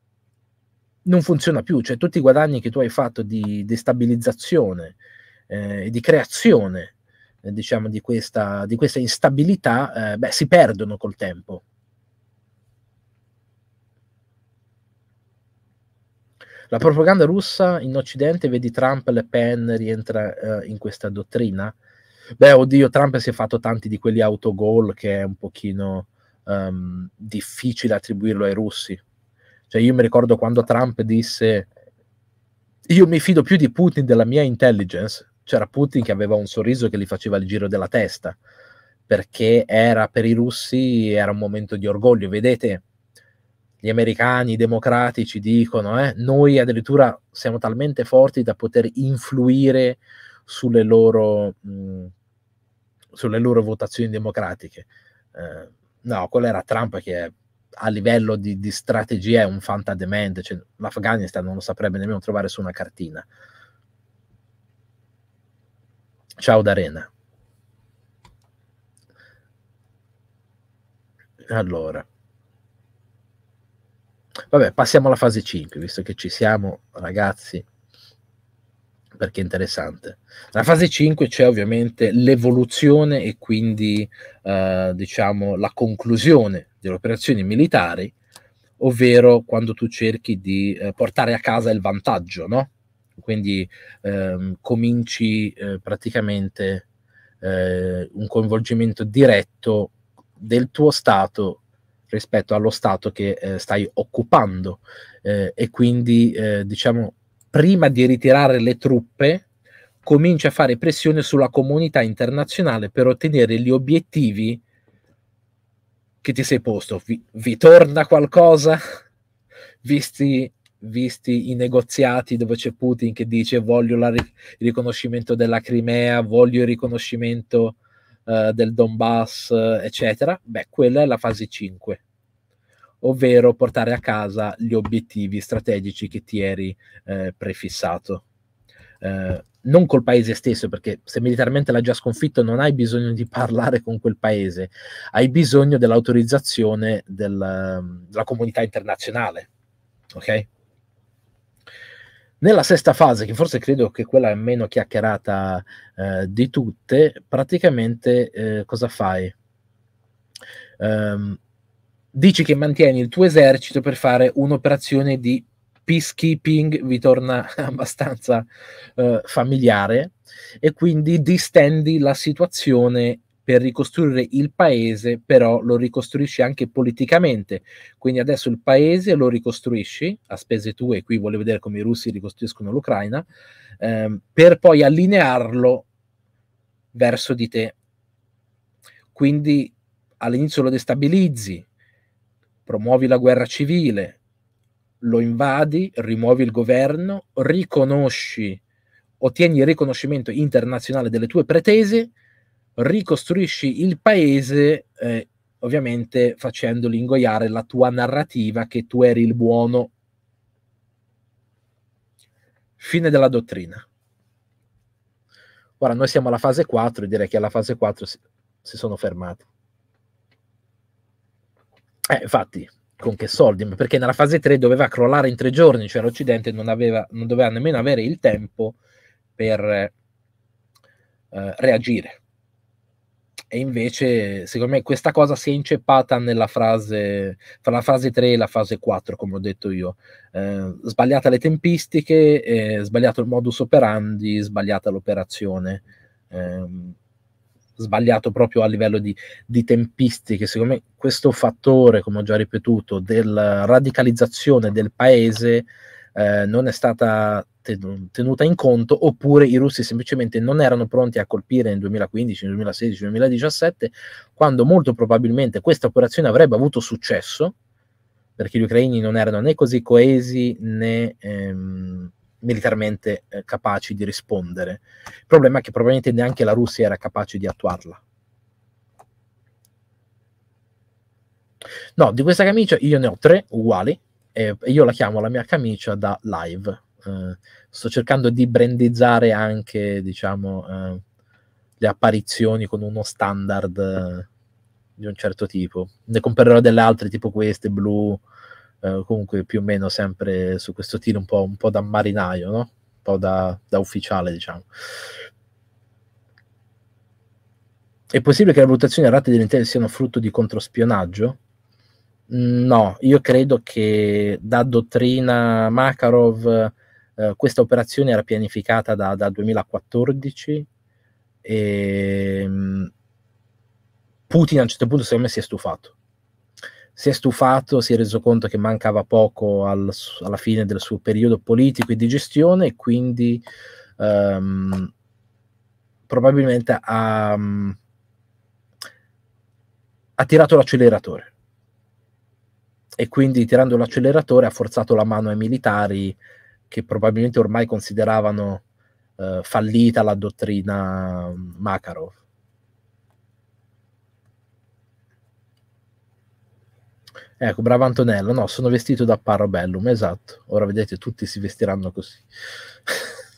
non funziona più, cioè tutti i guadagni che tu hai fatto di destabilizzazione eh, e eh, di creazione, eh, diciamo, di questa, di questa instabilità, eh, beh, si perdono col tempo. La propaganda russa in Occidente, vedi Trump, Le Pen, rientra eh, in questa dottrina? Beh, oddio, Trump si è fatto tanti di quelli autogol che è un pochino um, difficile attribuirlo ai russi cioè io mi ricordo quando Trump disse io mi fido più di Putin della mia intelligence, c'era Putin che aveva un sorriso che gli faceva il giro della testa, perché era per i russi era un momento di orgoglio, vedete? Gli americani, i democratici dicono, eh, noi addirittura siamo talmente forti da poter influire sulle loro, mh, sulle loro votazioni democratiche. Eh, no, quello era Trump che è a livello di, di strategia è un fantademente, cioè, l'Afghanistan non lo saprebbe nemmeno trovare su una cartina. Ciao D'Arena. Allora. Vabbè, passiamo alla fase 5, visto che ci siamo, ragazzi perché è interessante. La fase 5 c'è ovviamente l'evoluzione e quindi eh, diciamo la conclusione delle operazioni militari, ovvero quando tu cerchi di eh, portare a casa il vantaggio, no? Quindi ehm, cominci eh, praticamente eh, un coinvolgimento diretto del tuo Stato rispetto allo Stato che eh, stai occupando eh, e quindi diciamo prima di ritirare le truppe, comincia a fare pressione sulla comunità internazionale per ottenere gli obiettivi che ti sei posto. Vi, vi torna qualcosa? Visti, visti, i negoziati dove c'è Putin che dice voglio la, il riconoscimento della Crimea, voglio il riconoscimento uh, del Donbass, eccetera. Beh, quella è la fase 5 ovvero portare a casa gli obiettivi strategici che ti eri eh, prefissato. Eh, non col paese stesso, perché se militarmente l'ha già sconfitto non hai bisogno di parlare con quel paese, hai bisogno dell'autorizzazione del, ehm, della comunità internazionale. Ok? Nella sesta fase, che forse credo che quella è meno chiacchierata eh, di tutte, praticamente eh, cosa fai? Um, dici che mantieni il tuo esercito per fare un'operazione di peacekeeping, vi torna (laughs) abbastanza eh, familiare, e quindi distendi la situazione per ricostruire il paese, però lo ricostruisci anche politicamente. Quindi adesso il paese lo ricostruisci a spese tue, e qui voglio vedere come i russi ricostruiscono l'Ucraina, ehm, per poi allinearlo verso di te. Quindi all'inizio lo destabilizzi, promuovi la guerra civile, lo invadi, rimuovi il governo, riconosci, ottieni il riconoscimento internazionale delle tue pretese, ricostruisci il paese, eh, ovviamente facendoli ingoiare la tua narrativa che tu eri il buono. Fine della dottrina. Ora noi siamo alla fase 4 e direi che alla fase 4 si, si sono fermati. Eh, infatti, con che soldi? Perché nella fase 3 doveva crollare in tre giorni, cioè l'Occidente non, aveva, non doveva nemmeno avere il tempo per eh, reagire. E invece, secondo me, questa cosa si è inceppata nella frase, fra la fase 3 e la fase 4, come ho detto io. Eh, sbagliate le tempistiche, eh, sbagliato il modus operandi, sbagliata l'operazione. Eh, sbagliato proprio a livello di, di tempistiche. Secondo me questo fattore, come ho già ripetuto, della radicalizzazione del paese eh, non è stata tenuta in conto, oppure i russi semplicemente non erano pronti a colpire nel 2015, nel 2016, nel 2017, quando molto probabilmente questa operazione avrebbe avuto successo, perché gli ucraini non erano né così coesi né... Ehm, militarmente eh, capaci di rispondere. Il problema è che probabilmente neanche la Russia era capace di attuarla. No, di questa camicia io ne ho tre uguali e eh, io la chiamo la mia camicia da live. Eh, sto cercando di brandizzare anche, diciamo, eh, le apparizioni con uno standard eh, di un certo tipo. Ne comprerò delle altre tipo queste, blu, eh, comunque più o meno sempre su questo tiro un po', un po da marinaio, no? un po' da, da ufficiale, diciamo. È possibile che le valutazioni errate dell'Intel siano frutto di controspionaggio? Mm, no, io credo che da dottrina Makarov eh, questa operazione era pianificata da, da 2014 e mm, Putin a un certo punto secondo me si è stufato si è stufato, si è reso conto che mancava poco al, alla fine del suo periodo politico e di gestione e quindi um, probabilmente ha, um, ha tirato l'acceleratore e quindi tirando l'acceleratore ha forzato la mano ai militari che probabilmente ormai consideravano eh, fallita la dottrina mm, Makarov. Ecco, bravo Antonello, no, sono vestito da Parabellum, esatto. Ora vedete, tutti si vestiranno così. (laughs)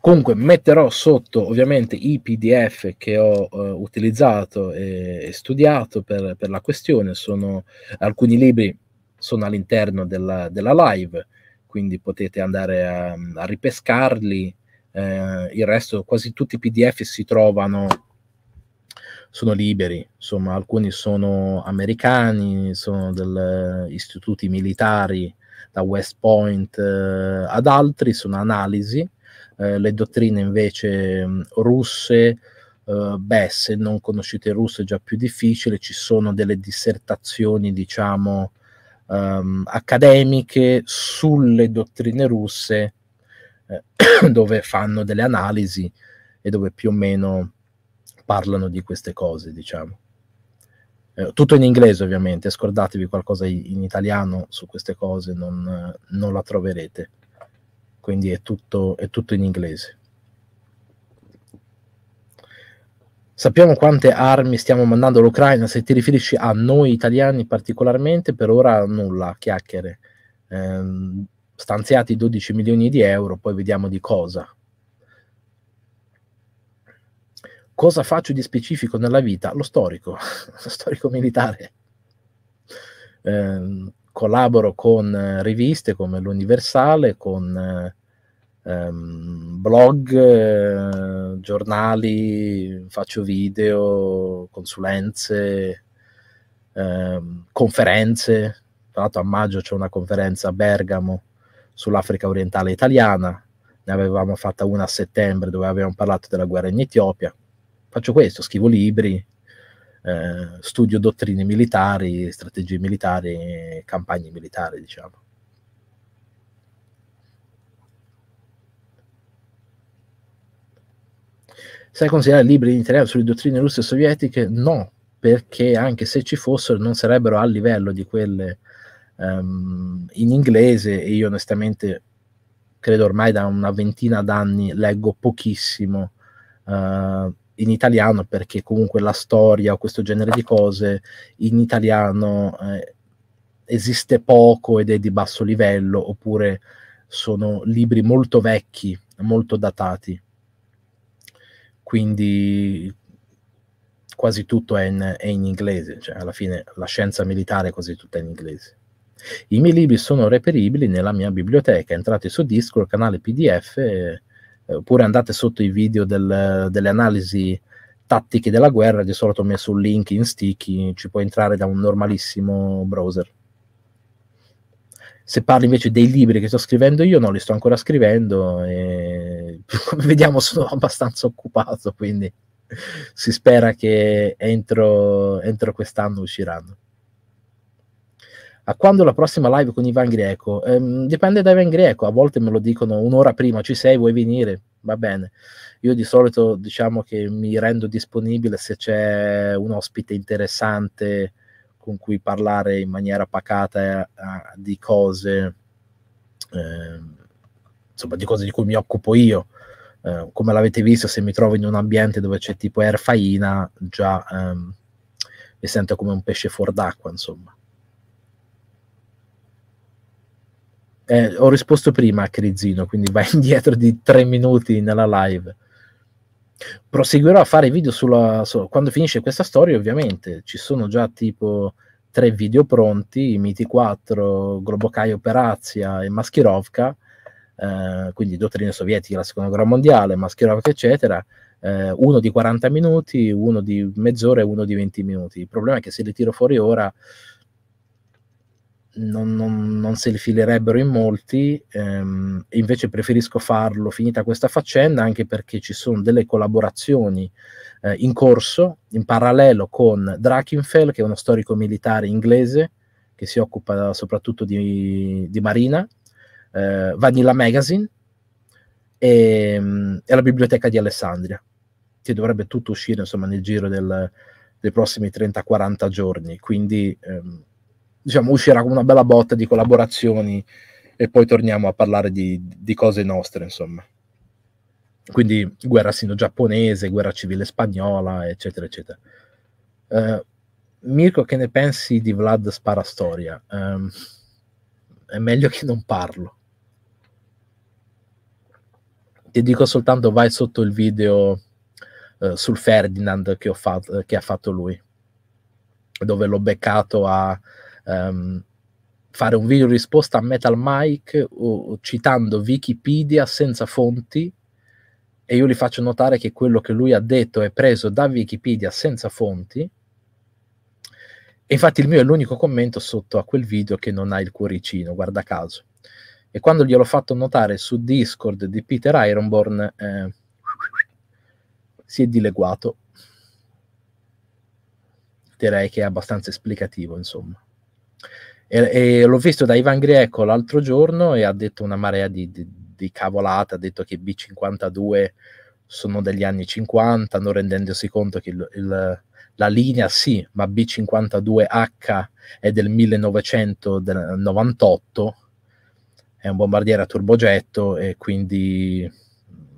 Comunque metterò sotto ovviamente i PDF che ho eh, utilizzato e, studiato per, per, la questione, sono, alcuni libri sono all'interno della, della live, quindi potete andare a, a ripescarli, eh, il resto quasi tutti i PDF si trovano sono liberi, insomma alcuni sono americani, sono degli eh, istituti militari da West Point eh, ad altri, sono analisi, eh, le dottrine invece mh, mm, russe, eh, beh se non conoscete il russo è già più difficile, ci sono delle dissertazioni diciamo ehm, accademiche sulle dottrine russe eh, (coughs) dove fanno delle analisi e dove più o meno parlano di queste cose, diciamo. Eh, tutto in inglese ovviamente, scordatevi qualcosa in italiano su queste cose, non, non la troverete. Quindi è tutto, è tutto in inglese. Sappiamo quante armi stiamo mandando all'Ucraina, se ti riferisci a noi italiani particolarmente, per ora nulla, chiacchiere. Eh, stanziati 12 milioni di euro, poi vediamo di cosa. cosa faccio di specifico nella vita? Lo storico, (laughs) lo storico militare. Eh, collaboro con eh, riviste come l'Universale, con eh, ehm, blog, eh, giornali, faccio video, consulenze, eh, conferenze. Tra l'altro a maggio c'è una conferenza a Bergamo sull'Africa orientale italiana, ne avevamo fatta una a settembre dove abbiamo parlato della guerra in Etiopia, faccio questo, scrivo libri, eh, studio dottrine militari, strategie militari, campagne militari, diciamo. Sai considerare libri in italiano sulle dottrine russe e sovietiche? No, perché anche se ci fossero non sarebbero al livello di quelle um, in inglese e io onestamente credo ormai da una ventina d'anni leggo pochissimo uh, in italiano perché comunque la storia o questo genere di cose in italiano eh, esiste poco ed è di basso livello oppure sono libri molto vecchi, molto datati. Quindi quasi tutto è in, è in inglese, cioè alla fine la scienza militare è quasi tutta in inglese. I miei libri sono reperibili nella mia biblioteca, entrate su Discord, canale PDF. E eh, oppure andate sotto i video del, delle analisi tattiche della guerra, di solito ho messo un link in sticky, ci puoi entrare da un normalissimo browser. Se parli invece dei libri che sto scrivendo io, non li sto ancora scrivendo e come (laughs) vediamo sono abbastanza occupato, quindi si spera che entro, entro quest'anno usciranno a quando la prossima live con Ivan Greco? Ehm, dipende da Ivan Greco, a volte me lo dicono un'ora prima, ci sei, vuoi venire? Va bene. Io di solito diciamo che mi rendo disponibile se c'è un ospite interessante con cui parlare in maniera pacata eh, di cose, eh, insomma, di cose di cui mi occupo io. Eh, come l'avete visto, se mi trovo in un ambiente dove c'è tipo erfaina, già ehm, mi sento come un pesce fuor d'acqua, insomma. Eh, ho risposto prima a Crizzino, quindi vai (laughs) indietro di tre minuti nella live. Proseguirò a fare video sulla, sulla, quando finisce questa storia, ovviamente. Ci sono già tipo tre video pronti, Miti 4, Globokai Operazia e Maschirovka, eh, quindi dottrine sovietiche, la seconda guerra mondiale, Maschirovka, eccetera. Eh, uno di 40 minuti, uno di mezz'ora e uno di 20 minuti. Il problema è che se li tiro fuori ora non, non, non, se li filerebbero in molti, ehm, invece preferisco farlo finita questa faccenda anche perché ci sono delle collaborazioni eh, in corso in parallelo con Drachenfell, che è uno storico militare inglese che si occupa soprattutto di, di marina, eh, Vanilla Magazine e, ehm, e, la Biblioteca di Alessandria, che dovrebbe tutto uscire insomma, nel giro del, dei prossimi 30-40 giorni. Quindi. Ehm, diciamo, uscirà come una bella botta di collaborazioni e poi torniamo a parlare di, di cose nostre, insomma. Quindi guerra sino-giapponese, guerra civile spagnola, eccetera, eccetera. Uh, Mirko, che ne pensi di Vlad Sparastoria? Um, è meglio che non parlo. Ti dico soltanto vai sotto il video uh, sul Ferdinand che, fatto, che ha fatto lui, dove l'ho beccato a, um, fare un video risposta a Metal Mike o, citando Wikipedia senza fonti e io gli faccio notare che quello che lui ha detto è preso da Wikipedia senza fonti. E infatti il mio è l'unico commento sotto a quel video che non ha il cuoricino, guarda caso. E quando gliel'ho fatto notare su Discord di Peter Ironborn, eh, si è dileguato. Direi che è abbastanza esplicativo, insomma. E, e l'ho visto da Ivan Grieco l'altro giorno e ha detto una marea di, di, di cavolata, ha detto che B52 sono degli anni 50, non rendendosi conto che il, il, la linea sì, ma B52H è del 1998, è un bombardiere a turbogetto e quindi mm,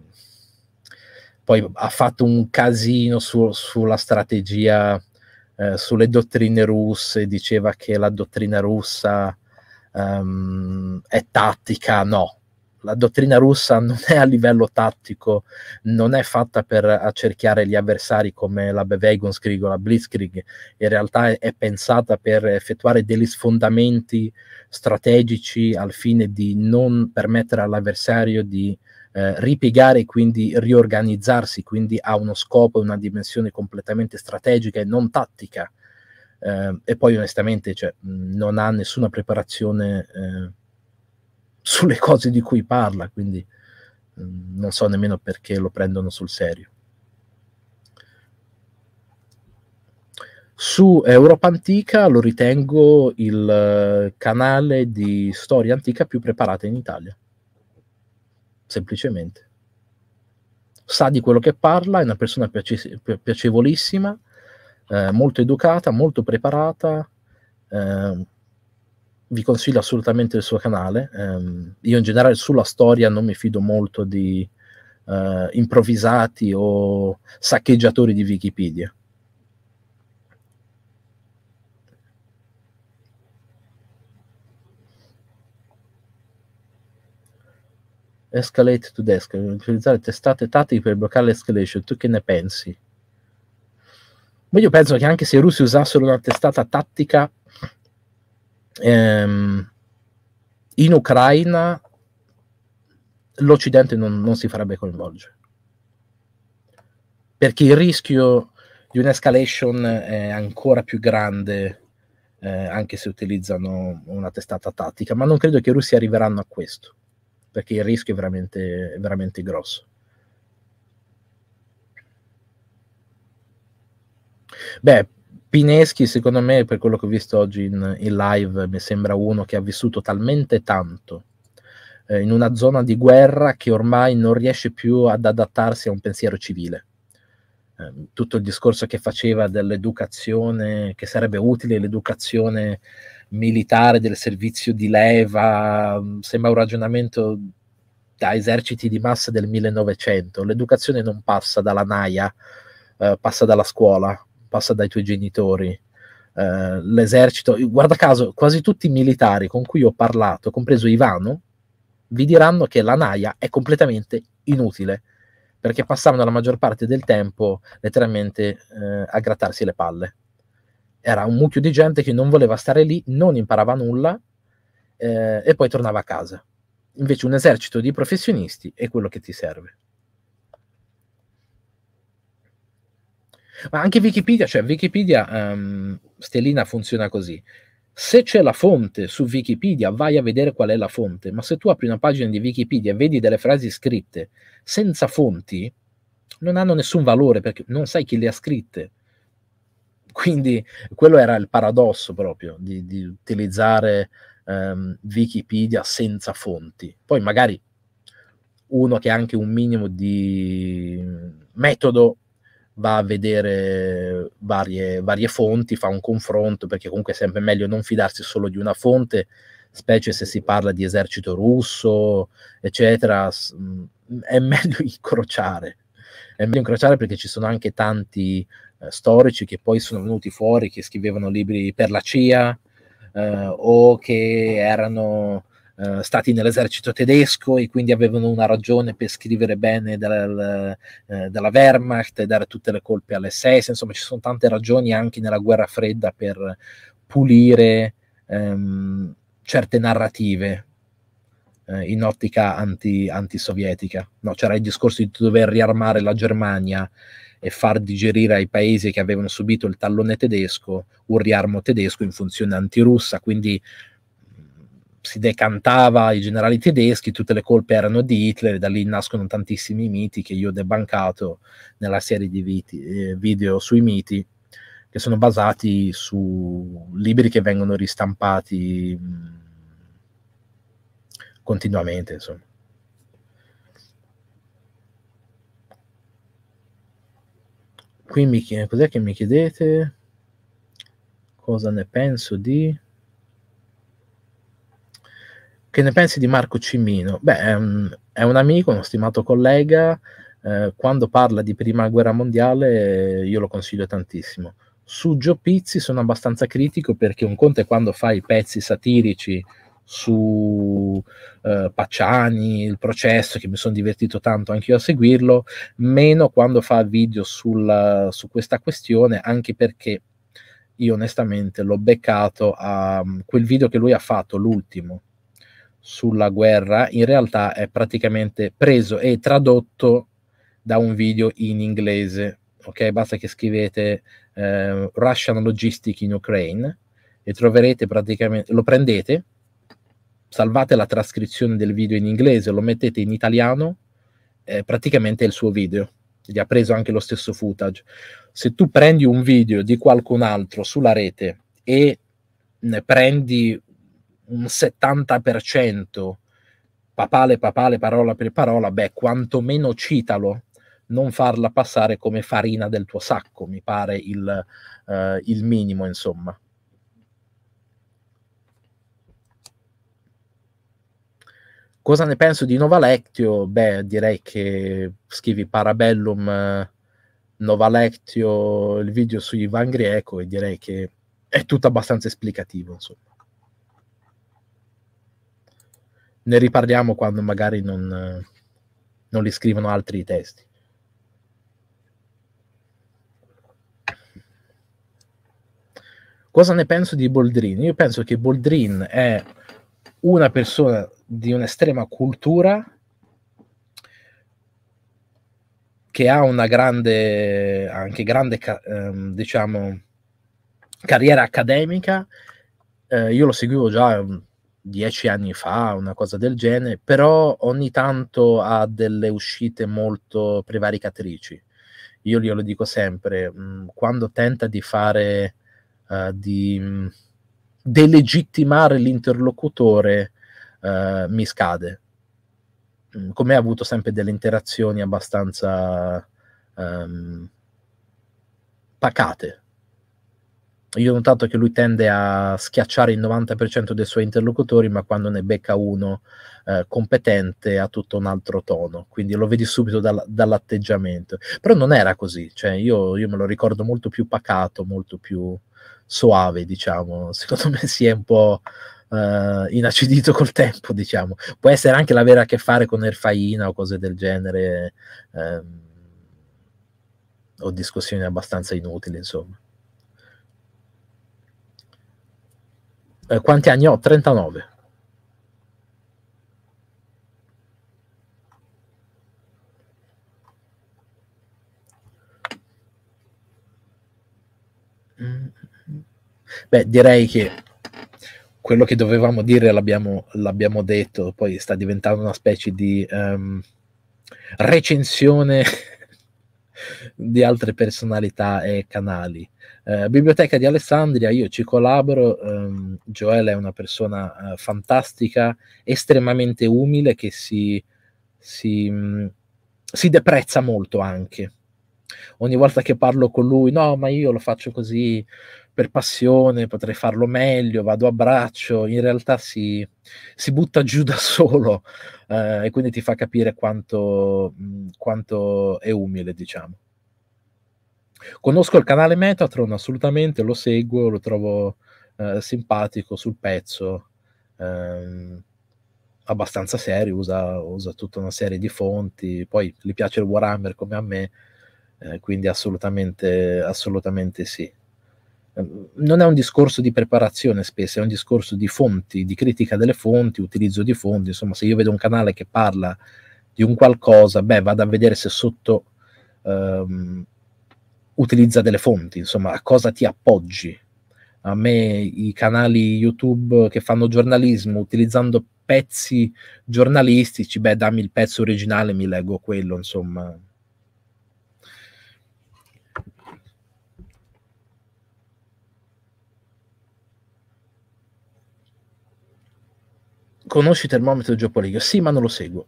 poi ha fatto un casino su, sulla strategia eh, sulle dottrine russe, diceva che la dottrina russa um, è tattica, no. La dottrina russa non è a livello tattico, non è fatta per accerchiare gli avversari come la Bewegungskrieg o la Blitzkrieg, in realtà è, è pensata per effettuare degli sfondamenti strategici al fine di non permettere all'avversario di eh, ripiegare e quindi riorganizzarsi, quindi ha uno scopo e una dimensione completamente strategica e non tattica. Eh, e poi onestamente cioè, non ha nessuna preparazione eh, (laughs) sulle cose di cui parla, quindi non so nemmeno perché lo prendono sul serio. Su Europa Antica lo ritengo il eh, canale di storia antica più preparato in Italia semplicemente. Sa di quello che parla, è una persona piace- piacevolissima, eh, molto educata, molto preparata. Eh, vi consiglio assolutamente il suo canale. Eh, io in generale sulla storia non mi fido molto di eh, improvvisati o saccheggiatori di Wikipedia Escalate to desk, utilizzare testate tattiche per bloccare l'escalation. Tu che ne pensi? Ma io penso che anche se i russi usassero una testata tattica ehm, in Ucraina, l'Occidente non, non si farebbe coinvolgere. Perché il rischio di un'escalation è ancora più grande eh, anche se utilizzano una testata tattica, ma non credo che i russi arriveranno a questo perché il rischio è veramente, è veramente grosso. Beh, Pineschi, secondo me, per quello che ho visto oggi in, in live, mi sembra uno che ha vissuto talmente tanto eh, in una zona di guerra che ormai non riesce più ad adattarsi a un pensiero civile. Eh, tutto il discorso che faceva dell'educazione, che sarebbe utile l'educazione militare del servizio di leva, mm, sembra un ragionamento da eserciti di massa del 1900. L'educazione non passa dalla naia, eh, passa dalla scuola, passa dai tuoi genitori. Eh, l'esercito, guarda caso, quasi tutti i militari con cui ho parlato, compreso Ivano, vi diranno che la naia è completamente inutile perché passavano la maggior parte del tempo letteralmente eh, a grattarsi le palle era un mucchio di gente che non voleva stare lì, non imparava nulla eh, e poi tornava a casa. Invece un esercito di professionisti è quello che ti serve. Ma anche Wikipedia, cioè Wikipedia, um, Stellina funziona così. Se c'è la fonte su Wikipedia, vai a vedere qual è la fonte, ma se tu apri una pagina di Wikipedia e vedi delle frasi scritte senza fonti, non hanno nessun valore perché non sai chi le ha scritte. Quindi quello era il paradosso proprio di, di utilizzare ehm, Wikipedia senza fonti. Poi magari uno che ha anche un minimo di metodo va a vedere varie, varie fonti, fa un confronto, perché comunque è sempre meglio non fidarsi solo di una fonte, specie se si parla di esercito russo, eccetera, mm, è meglio (laughs) incrociare. È meglio incrociare perché ci sono anche tanti eh, storici che poi sono venuti fuori, che scrivevano libri per la CIA eh, o che erano eh, stati nell'esercito tedesco e quindi avevano una ragione per scrivere bene dal, eh, dalla Wehrmacht e dare tutte le colpe alle all'SS, insomma ci sono tante ragioni anche nella guerra fredda per pulire ehm, certe narrative eh, in ottica anti, antisovietica. No, c'era il discorso di dover riarmare la Germania e far digerire ai paesi che avevano subito il tallone tedesco un riarmo tedesco in funzione antirussa, quindi mm, si decantava i generali tedeschi, tutte le colpe erano di Hitler, e da lì nascono tantissimi miti che io ho debancato nella serie di viti, eh, video sui miti, che sono basati su libri che vengono ristampati mh, mm, continuamente, insomma. qui mi chiede, cos'è che mi chiedete? Cosa ne penso di... Che ne pensi di Marco Cimino? Beh, ehm, è un, amico, uno stimato collega. Eh, quando parla di prima guerra mondiale, io lo consiglio tantissimo. Su Gio Pizzi sono abbastanza critico perché un conto è quando fa i pezzi satirici su eh, Pacciani, il processo, che mi sono divertito tanto anche io a seguirlo, meno quando fa video sulla, su questa questione, anche perché io onestamente l'ho beccato a mm, quel video che lui ha fatto, l'ultimo, sulla guerra, in realtà è praticamente preso e tradotto da un video in inglese. Ok, basta che scrivete eh, Russian Logistics in Ukraine e troverete praticamente, lo prendete salvate la trascrizione del video in inglese, lo mettete in italiano, eh, praticamente è il suo video. Gli ha preso anche lo stesso footage. Se tu prendi un video di qualcun altro sulla rete e ne prendi un 70% papale, papale, parola per parola, beh, quantomeno citalo, non farla passare come farina del tuo sacco, mi pare il, eh, il minimo, insomma. Cosa ne penso di Novalectio? Beh, direi che scrivi Parabellum Novalectio, il video su Ivan Grieco e direi che è tutto abbastanza esplicativo, insomma. Ne riparliamo quando magari non, non li scrivono altri testi. Cosa ne penso di Boldrin? Io penso che Boldrin è una persona di un'estrema cultura che ha una grande, anche grande, ehm, diciamo, carriera accademica. Eh, io lo seguivo già mm, dieci anni fa, una cosa del genere, però ogni tanto ha delle uscite molto prevaricatrici. Io glielo dico sempre, mh, mm, quando tenta di fare, uh, di mh, mm, delegittimare l'interlocutore, eh, mi scade. Mm, Con me ha avuto sempre delle interazioni abbastanza ehm, pacate. Io ho notato che lui tende a schiacciare il 90% dei suoi interlocutori, ma quando ne becca uno eh, competente ha tutto un altro tono, quindi lo vedi subito dal, dall'atteggiamento. Però non era così, cioè io, io, me lo ricordo molto più pacato, molto più soave, diciamo. (laughs) Secondo me si è un po' eh, inacidito (laughs) col tempo, diciamo. Può essere anche l'avere a che fare con erfaina o cose del genere, ehm, o discussioni abbastanza inutili, insomma. Eh, quanti anni ho? 39. Mm, mm, mm. Beh, direi che quello che dovevamo dire l'abbiamo, l'abbiamo detto, poi sta diventando una specie di um, recensione (laughs) di altre personalità e canali. Eh, Biblioteca di Alessandria, io ci collaboro, um, Joel è una persona uh, fantastica, estremamente umile, che si, si, mh, mm, si deprezza molto anche ogni volta che parlo con lui, no, ma io lo faccio così per passione, potrei farlo meglio, vado a braccio, in realtà si, si butta giù da (laughs) solo eh, e quindi ti fa capire quanto, mm, quanto è umile, diciamo. Conosco il canale Metatron, assolutamente, lo seguo, lo trovo eh, simpatico, sul pezzo, ehm, abbastanza serio, usa, usa tutta una serie di fonti, poi gli piace il Warhammer come a me, eh, quindi assolutamente, assolutamente sì. Ehm, non è un discorso di preparazione spesso, è un discorso di fonti, di critica delle fonti, utilizzo di fonti, insomma se io vedo un canale che parla di un qualcosa, beh vado a vedere se sotto ehm, utilizza delle fonti, insomma a cosa ti appoggi, a me i canali YouTube che fanno giornalismo utilizzando pezzi giornalistici, beh, dammi il pezzo originale, mi leggo quello, insomma. conosci il termometro di Sì, ma non lo seguo.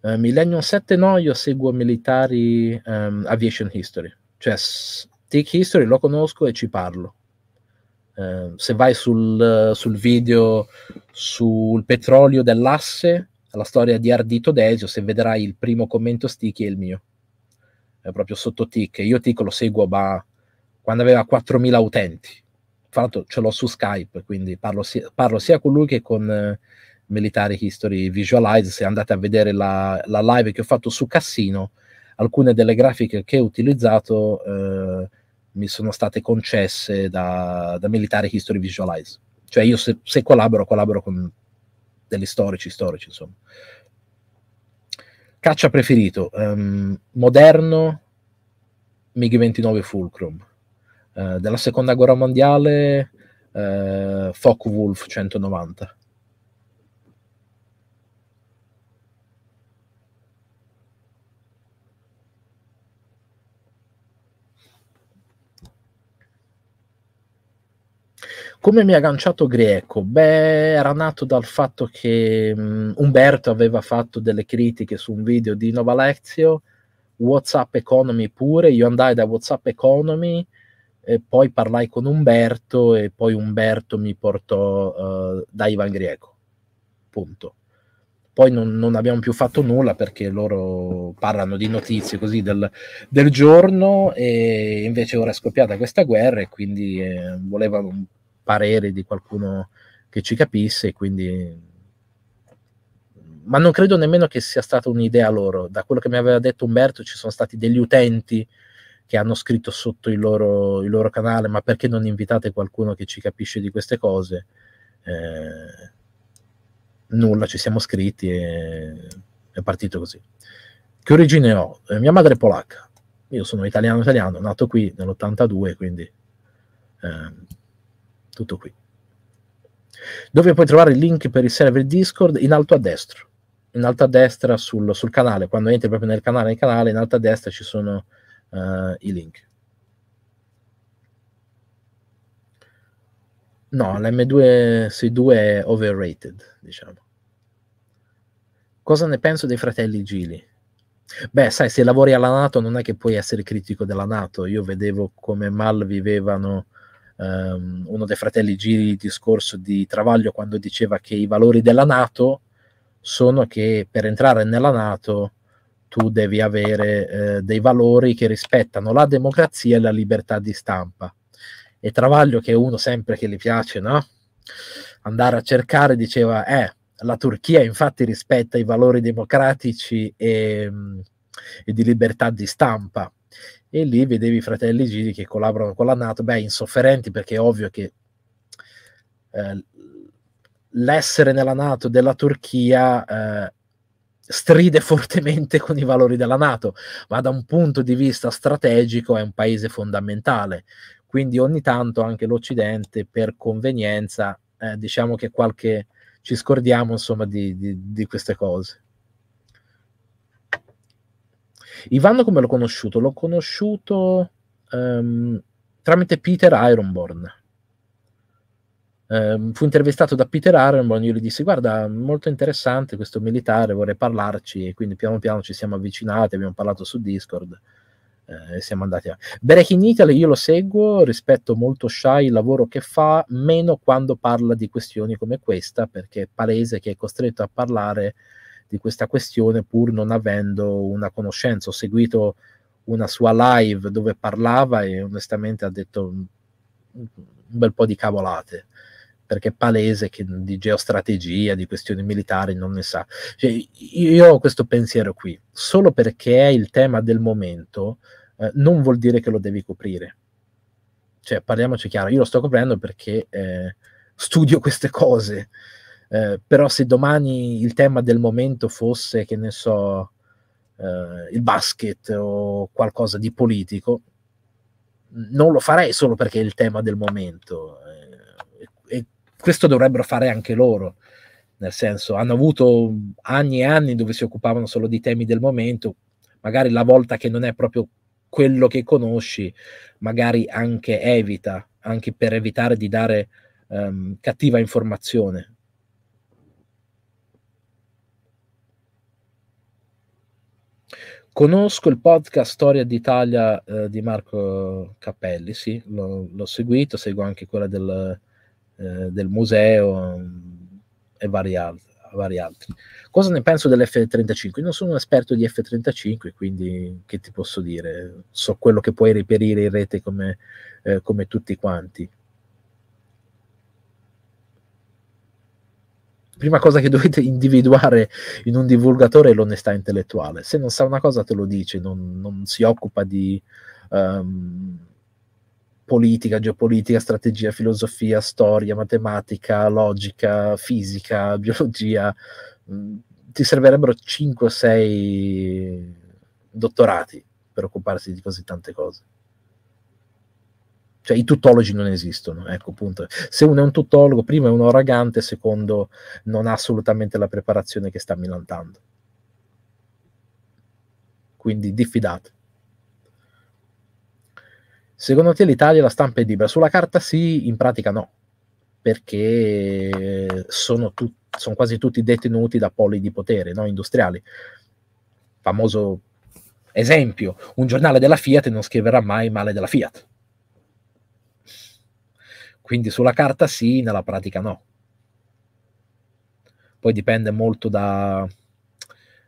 Uh, Millennium 7 no, io seguo Military um, ehm, Aviation History, cioè Tick History lo conosco e ci parlo. Uh, se vai sul, uh, sul, video sul petrolio dell'asse, la storia di Ardito Desio, se vedrai il primo commento Sticky è il mio, è proprio sotto Tick. Io Tick lo seguo ma quando aveva 4.000 utenti, tra l'altro ce l'ho su Skype, quindi parlo sia, parlo sia con lui che con eh, Military History Visualize. Se andate a vedere la, la, live che ho fatto su Cassino, alcune delle grafiche che ho utilizzato eh, mi sono state concesse da, da Military History Visualize. Cioè io se, se collaboro, collaboro con degli storici, storici insomma. Caccia preferito, um, moderno MiG-29 Fulcrum. Eh, della seconda guerra mondiale, eh, Focke-Wulf 190. Come mi ha agganciato Grieco? Beh, era nato dal fatto che um, Umberto aveva fatto delle critiche su un video di Novalezio, WhatsApp Economy pure, io andai da WhatsApp Economy e poi parlai con Umberto e poi Umberto mi portò uh, da Ivan Grieco. Punto. Poi non, non, abbiamo più fatto nulla perché loro parlano di notizie così del, del giorno e invece ora è scoppiata questa guerra e quindi eh, volevano un parere di qualcuno che ci capisse, quindi ma non credo nemmeno che sia stata un'idea loro. Da quello che mi aveva detto Umberto, ci sono stati degli utenti che hanno scritto sotto il loro, il loro, canale, ma perché non invitate qualcuno che ci capisce di queste cose? Eh, nulla, ci siamo scritti e è partito così. Che origine ho? Eh, mia madre è polacca, io sono italiano italiano, nato qui nell'82, quindi eh, tutto qui. Dove puoi trovare il link per il server Discord? In alto a destra. In alto a destra sul, sul canale, quando entri proprio nel canale, nel canale in alto a destra ci sono eh, i link. No, l'M2 sui due è overrated, diciamo. Cosa ne penso dei fratelli Gili? Beh, sai, se lavori alla Nato non è che puoi essere critico della Nato. Io vedevo come mal vivevano um, uno dei fratelli Gili il discorso di Travaglio quando diceva che i valori della Nato sono che per entrare nella Nato tu devi avere eh, dei valori che rispettano la democrazia e la libertà di stampa. E Travaglio, che è uno sempre che gli piace, no? Andare a cercare, diceva, eh, la Turchia infatti rispetta i valori democratici e, mm, e di libertà di stampa. E lì vedevi i fratelli Gili che collaborano con la Nato, beh, insofferenti perché è ovvio che eh, l'essere nella Nato della Turchia eh, stride fortemente con i valori della Nato, ma da un punto di vista strategico è un paese fondamentale. Quindi ogni tanto anche l'Occidente, per convenienza, eh, diciamo che qualche ci scordiamo insomma di, di, di queste cose. Ivano come l'ho conosciuto? L'ho conosciuto um, tramite Peter Ironborn Ehm, fu intervistato da Peter Arenborn, io gli dissi guarda, molto interessante questo militare, vorrei parlarci, e quindi piano piano ci siamo avvicinati, abbiamo parlato su Discord, eh, siamo andati a... Berek Italy io lo seguo, rispetto molto Shy il lavoro che fa, meno quando parla di questioni come questa, perché è palese che è costretto a parlare di questa questione pur non avendo una conoscenza. Ho seguito una sua live dove parlava e onestamente ha detto un bel po' di cavolate perché è palese che di geostrategia, di questioni militari non ne sa. Cioè, io ho questo pensiero qui, solo perché è il tema del momento eh, non vuol dire che lo devi coprire. Cioè, parliamoci chiaro, io lo sto coprendo perché eh, studio queste cose, eh, però se domani il tema del momento fosse, che ne so, eh, il basket o qualcosa di politico, non lo farei solo perché è il tema del momento questo dovrebbero fare anche loro. Nel senso, hanno avuto anni e anni dove si occupavano solo di temi del momento, magari la volta che non è proprio quello che conosci, magari anche evita, anche per evitare di dare um, cattiva informazione. Conosco il podcast Storia d'Italia eh, di Marco Cappelli, sì, l'ho, seguito, seguo anche quella del, eh, del museo mm, e vari, al- vari, altri. Cosa ne penso dell'F-35? non sono un esperto di F-35, quindi che ti posso dire? So quello che puoi reperire in rete come, eh, come tutti quanti. prima cosa che dovete (laughs) individuare in un divulgatore è l'onestà intellettuale. Se non sa una cosa te lo dice, non, non si occupa di, um, politica, geopolitica, strategia, filosofia, storia, matematica, logica, fisica, (laughs) biologia. Mm, ti servirebbero 5 o 6 dottorati per occuparsi di così tante cose. Cioè i tutologi non esistono, ecco punto. Se uno è un tutologo, primo è un oragante, secondo non ha assolutamente la preparazione che sta milantando. Quindi diffidate. Secondo te l'Italia la stampa è libera? Sulla carta sì, in pratica no, perché sono, tu- sono quasi tutti detenuti da poli di potere no? industriali. Famoso esempio, un giornale della Fiat non scriverà mai male della Fiat. Quindi sulla carta sì, nella pratica no. Poi dipende molto da,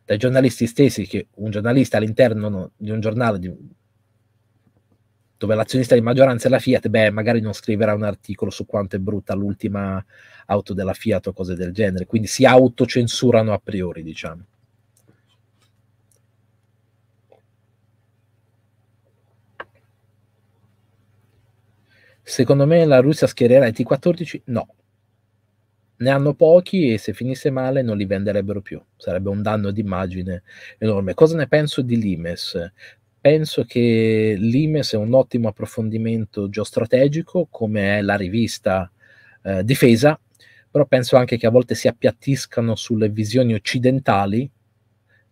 dai giornalisti stessi, che un giornalista all'interno di un giornale di, dove l'azionista di maggioranza è la Fiat, beh, magari non scriverà un articolo su quanto è brutta l'ultima auto della Fiat o cose del genere, quindi si autocensurano a priori, diciamo. Secondo me la Russia schiererà i T14? No. Ne hanno pochi e se finisse male non li venderebbero più. Sarebbe un danno d'immagine enorme. Cosa ne penso di Limes? penso che l'IMES è un ottimo approfondimento geostrategico, come è la rivista eh, Difesa, però penso anche che a volte si appiattiscano sulle visioni occidentali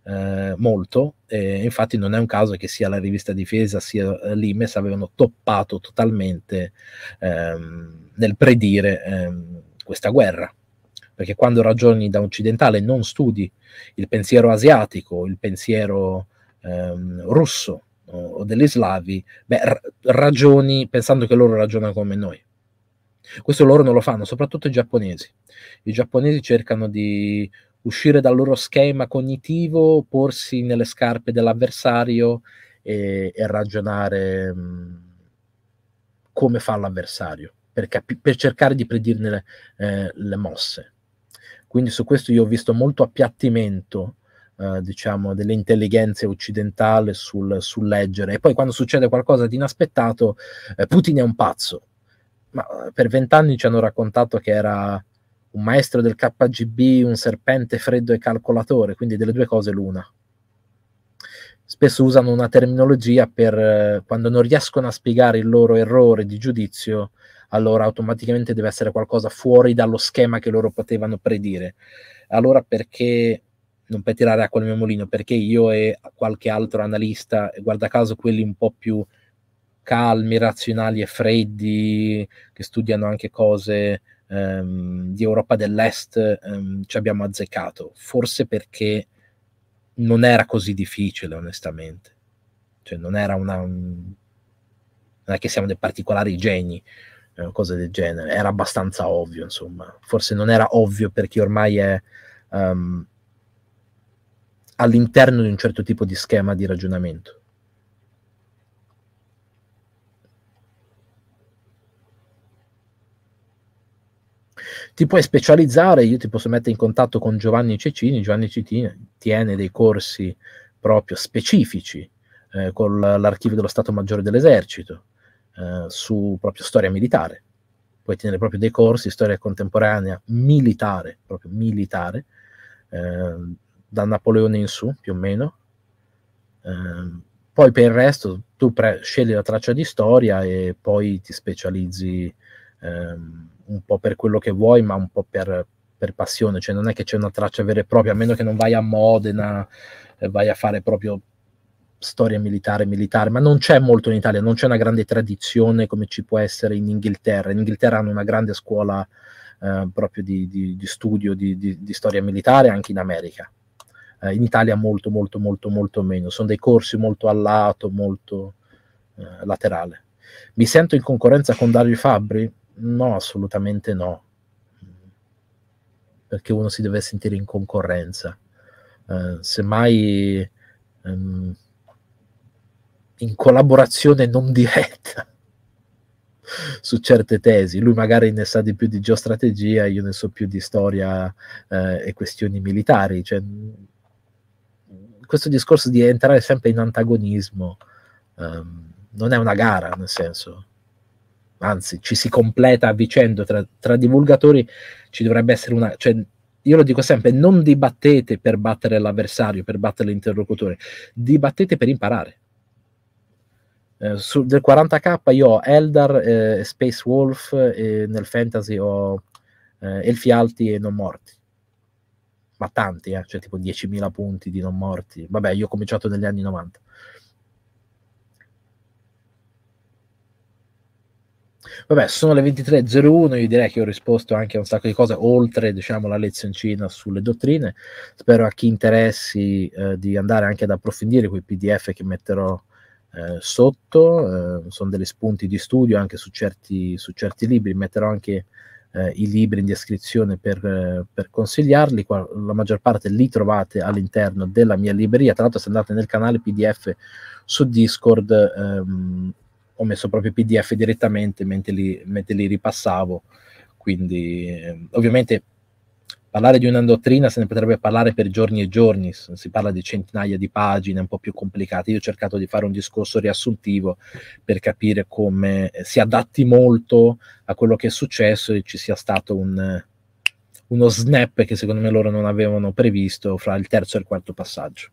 eh, molto, e infatti non è un caso che sia la rivista Difesa sia eh, l'IMES avevano toppato totalmente ehm, nel predire ehm, questa guerra perché quando ragioni da occidentale non studi il pensiero asiatico, il pensiero ehm, russo o, o degli slavi, beh, ragioni pensando che loro ragionano come noi. Questo loro non lo fanno, soprattutto i giapponesi. I giapponesi cercano di uscire dal loro schema cognitivo, porsi nelle scarpe dell'avversario e, e ragionare mh, mhmm, come fa l'avversario per, cap- per cercare di predirne le, eh, le mosse. Quindi su questo io ho visto molto appiattimento eh, diciamo, delle intelligenze occidentali sul, sul, leggere. E poi quando succede qualcosa di inaspettato, eh, Putin è un pazzo. Ma eh, per vent'anni ci hanno raccontato che era un maestro del KGB, un serpente freddo e calcolatore, quindi delle due cose l'una. Spesso usano una terminologia per eh, quando non riescono a spiegare il loro errore di giudizio, allora automaticamente deve essere qualcosa fuori dallo schema che loro potevano predire. Allora perché non per tirare acqua al mio mulino, perché io e qualche altro analista, guarda caso quelli un po' più calmi, razionali e freddi, che studiano anche cose ehm, di Europa dell'Est, ehm, ci abbiamo azzeccato, forse perché non era così difficile, onestamente. Cioè, non era una... Un... non è che siamo dei particolari geni, eh, cose del genere, era abbastanza ovvio, insomma. Forse non era ovvio per chi ormai è... Um, all'interno di un certo tipo di schema di ragionamento. ti puoi specializzare, io ti posso mettere in contatto con Giovanni Cecini, Giovanni Cecini tiene dei corsi proprio specifici eh, con l'archivio dello Stato Maggiore dell'Esercito eh, su proprio storia militare, puoi tenere proprio dei corsi storia contemporanea militare, proprio militare, eh, da Napoleone in su, più o meno. Eh, poi per il resto tu pre- scegli la traccia di storia e poi ti specializzi ehm, un po' per quello che vuoi, ma un po' per, per, passione, cioè non è che c'è una traccia vera e propria, a meno che non vai a Modena, eh, vai a fare proprio storia militare militare, ma non c'è molto in Italia, non c'è una grande tradizione come ci può essere in Inghilterra. In Inghilterra hanno una grande scuola eh, proprio di, di, di studio di, di storia militare anche in America eh, in Italia molto molto molto molto meno, sono dei corsi molto al lato, molto eh, laterale. Mi sento in concorrenza con Dario Fabbri? No, assolutamente no, perché uno si deve sentire in concorrenza. Eh, semmai ehm, in collaborazione non (laughs) diretta su certe tesi. Lui magari ne sa di più di geostrategia, io ne so più di storia eh, e questioni militari. Cioè, questo discorso di entrare sempre in antagonismo um, non è una gara, nel senso, anzi, ci si completa a vicenda tra, tra, divulgatori, ci dovrebbe essere una... Cioè, io lo dico sempre, non dibattete per battere l'avversario, per battere l'interlocutore, dibattete per imparare. Eh, su, del 40k io ho Eldar, eh, Space Wolf, eh, nel fantasy ho eh, Elfi Alti e Non Morti ma tanti, eh? cioè tipo 10.000 punti di non morti. Vabbè, io ho cominciato negli anni 90. Vabbè, sono le 23.01, io direi che ho risposto anche a un sacco di cose, oltre diciamo la lezioncina sulle dottrine. Spero a chi interessi eh, di andare anche ad approfondire quei PDF che metterò eh, sotto, eh, sono degli spunti di studio anche su certi, su certi libri, metterò anche eh, i libri in descrizione per, eh, per consigliarli, Qua, la maggior parte li trovate all'interno della mia libreria, tra l'altro se andate nel canale PDF su Discord ehm, ho messo proprio PDF direttamente mentre li, mentre li ripassavo, quindi eh, ovviamente parlare di una dottrina se ne potrebbe parlare per giorni e giorni, si parla di centinaia di pagine un po' più complicate. Io ho cercato di fare un discorso riassuntivo per capire come eh, si adatti molto a quello che è successo e ci sia stato un, uno snap che secondo me loro non avevano previsto fra il terzo e il quarto passaggio.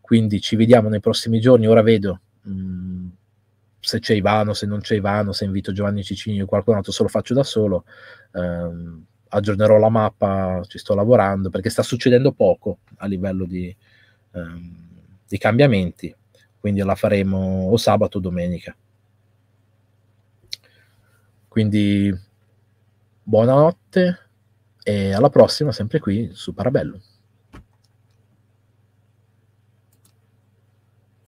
Quindi ci vediamo nei prossimi giorni, ora vedo. Mh, mm, se c'è Ivano, se non c'è Ivano, se invito Giovanni Ciccini o qualcun altro, se lo faccio da solo. Ehm, aggiornerò la mappa, ci sto lavorando, perché sta succedendo poco a livello di, ehm, di cambiamenti, quindi la faremo o sabato o domenica. Quindi buonanotte e alla prossima, sempre qui su Parabello.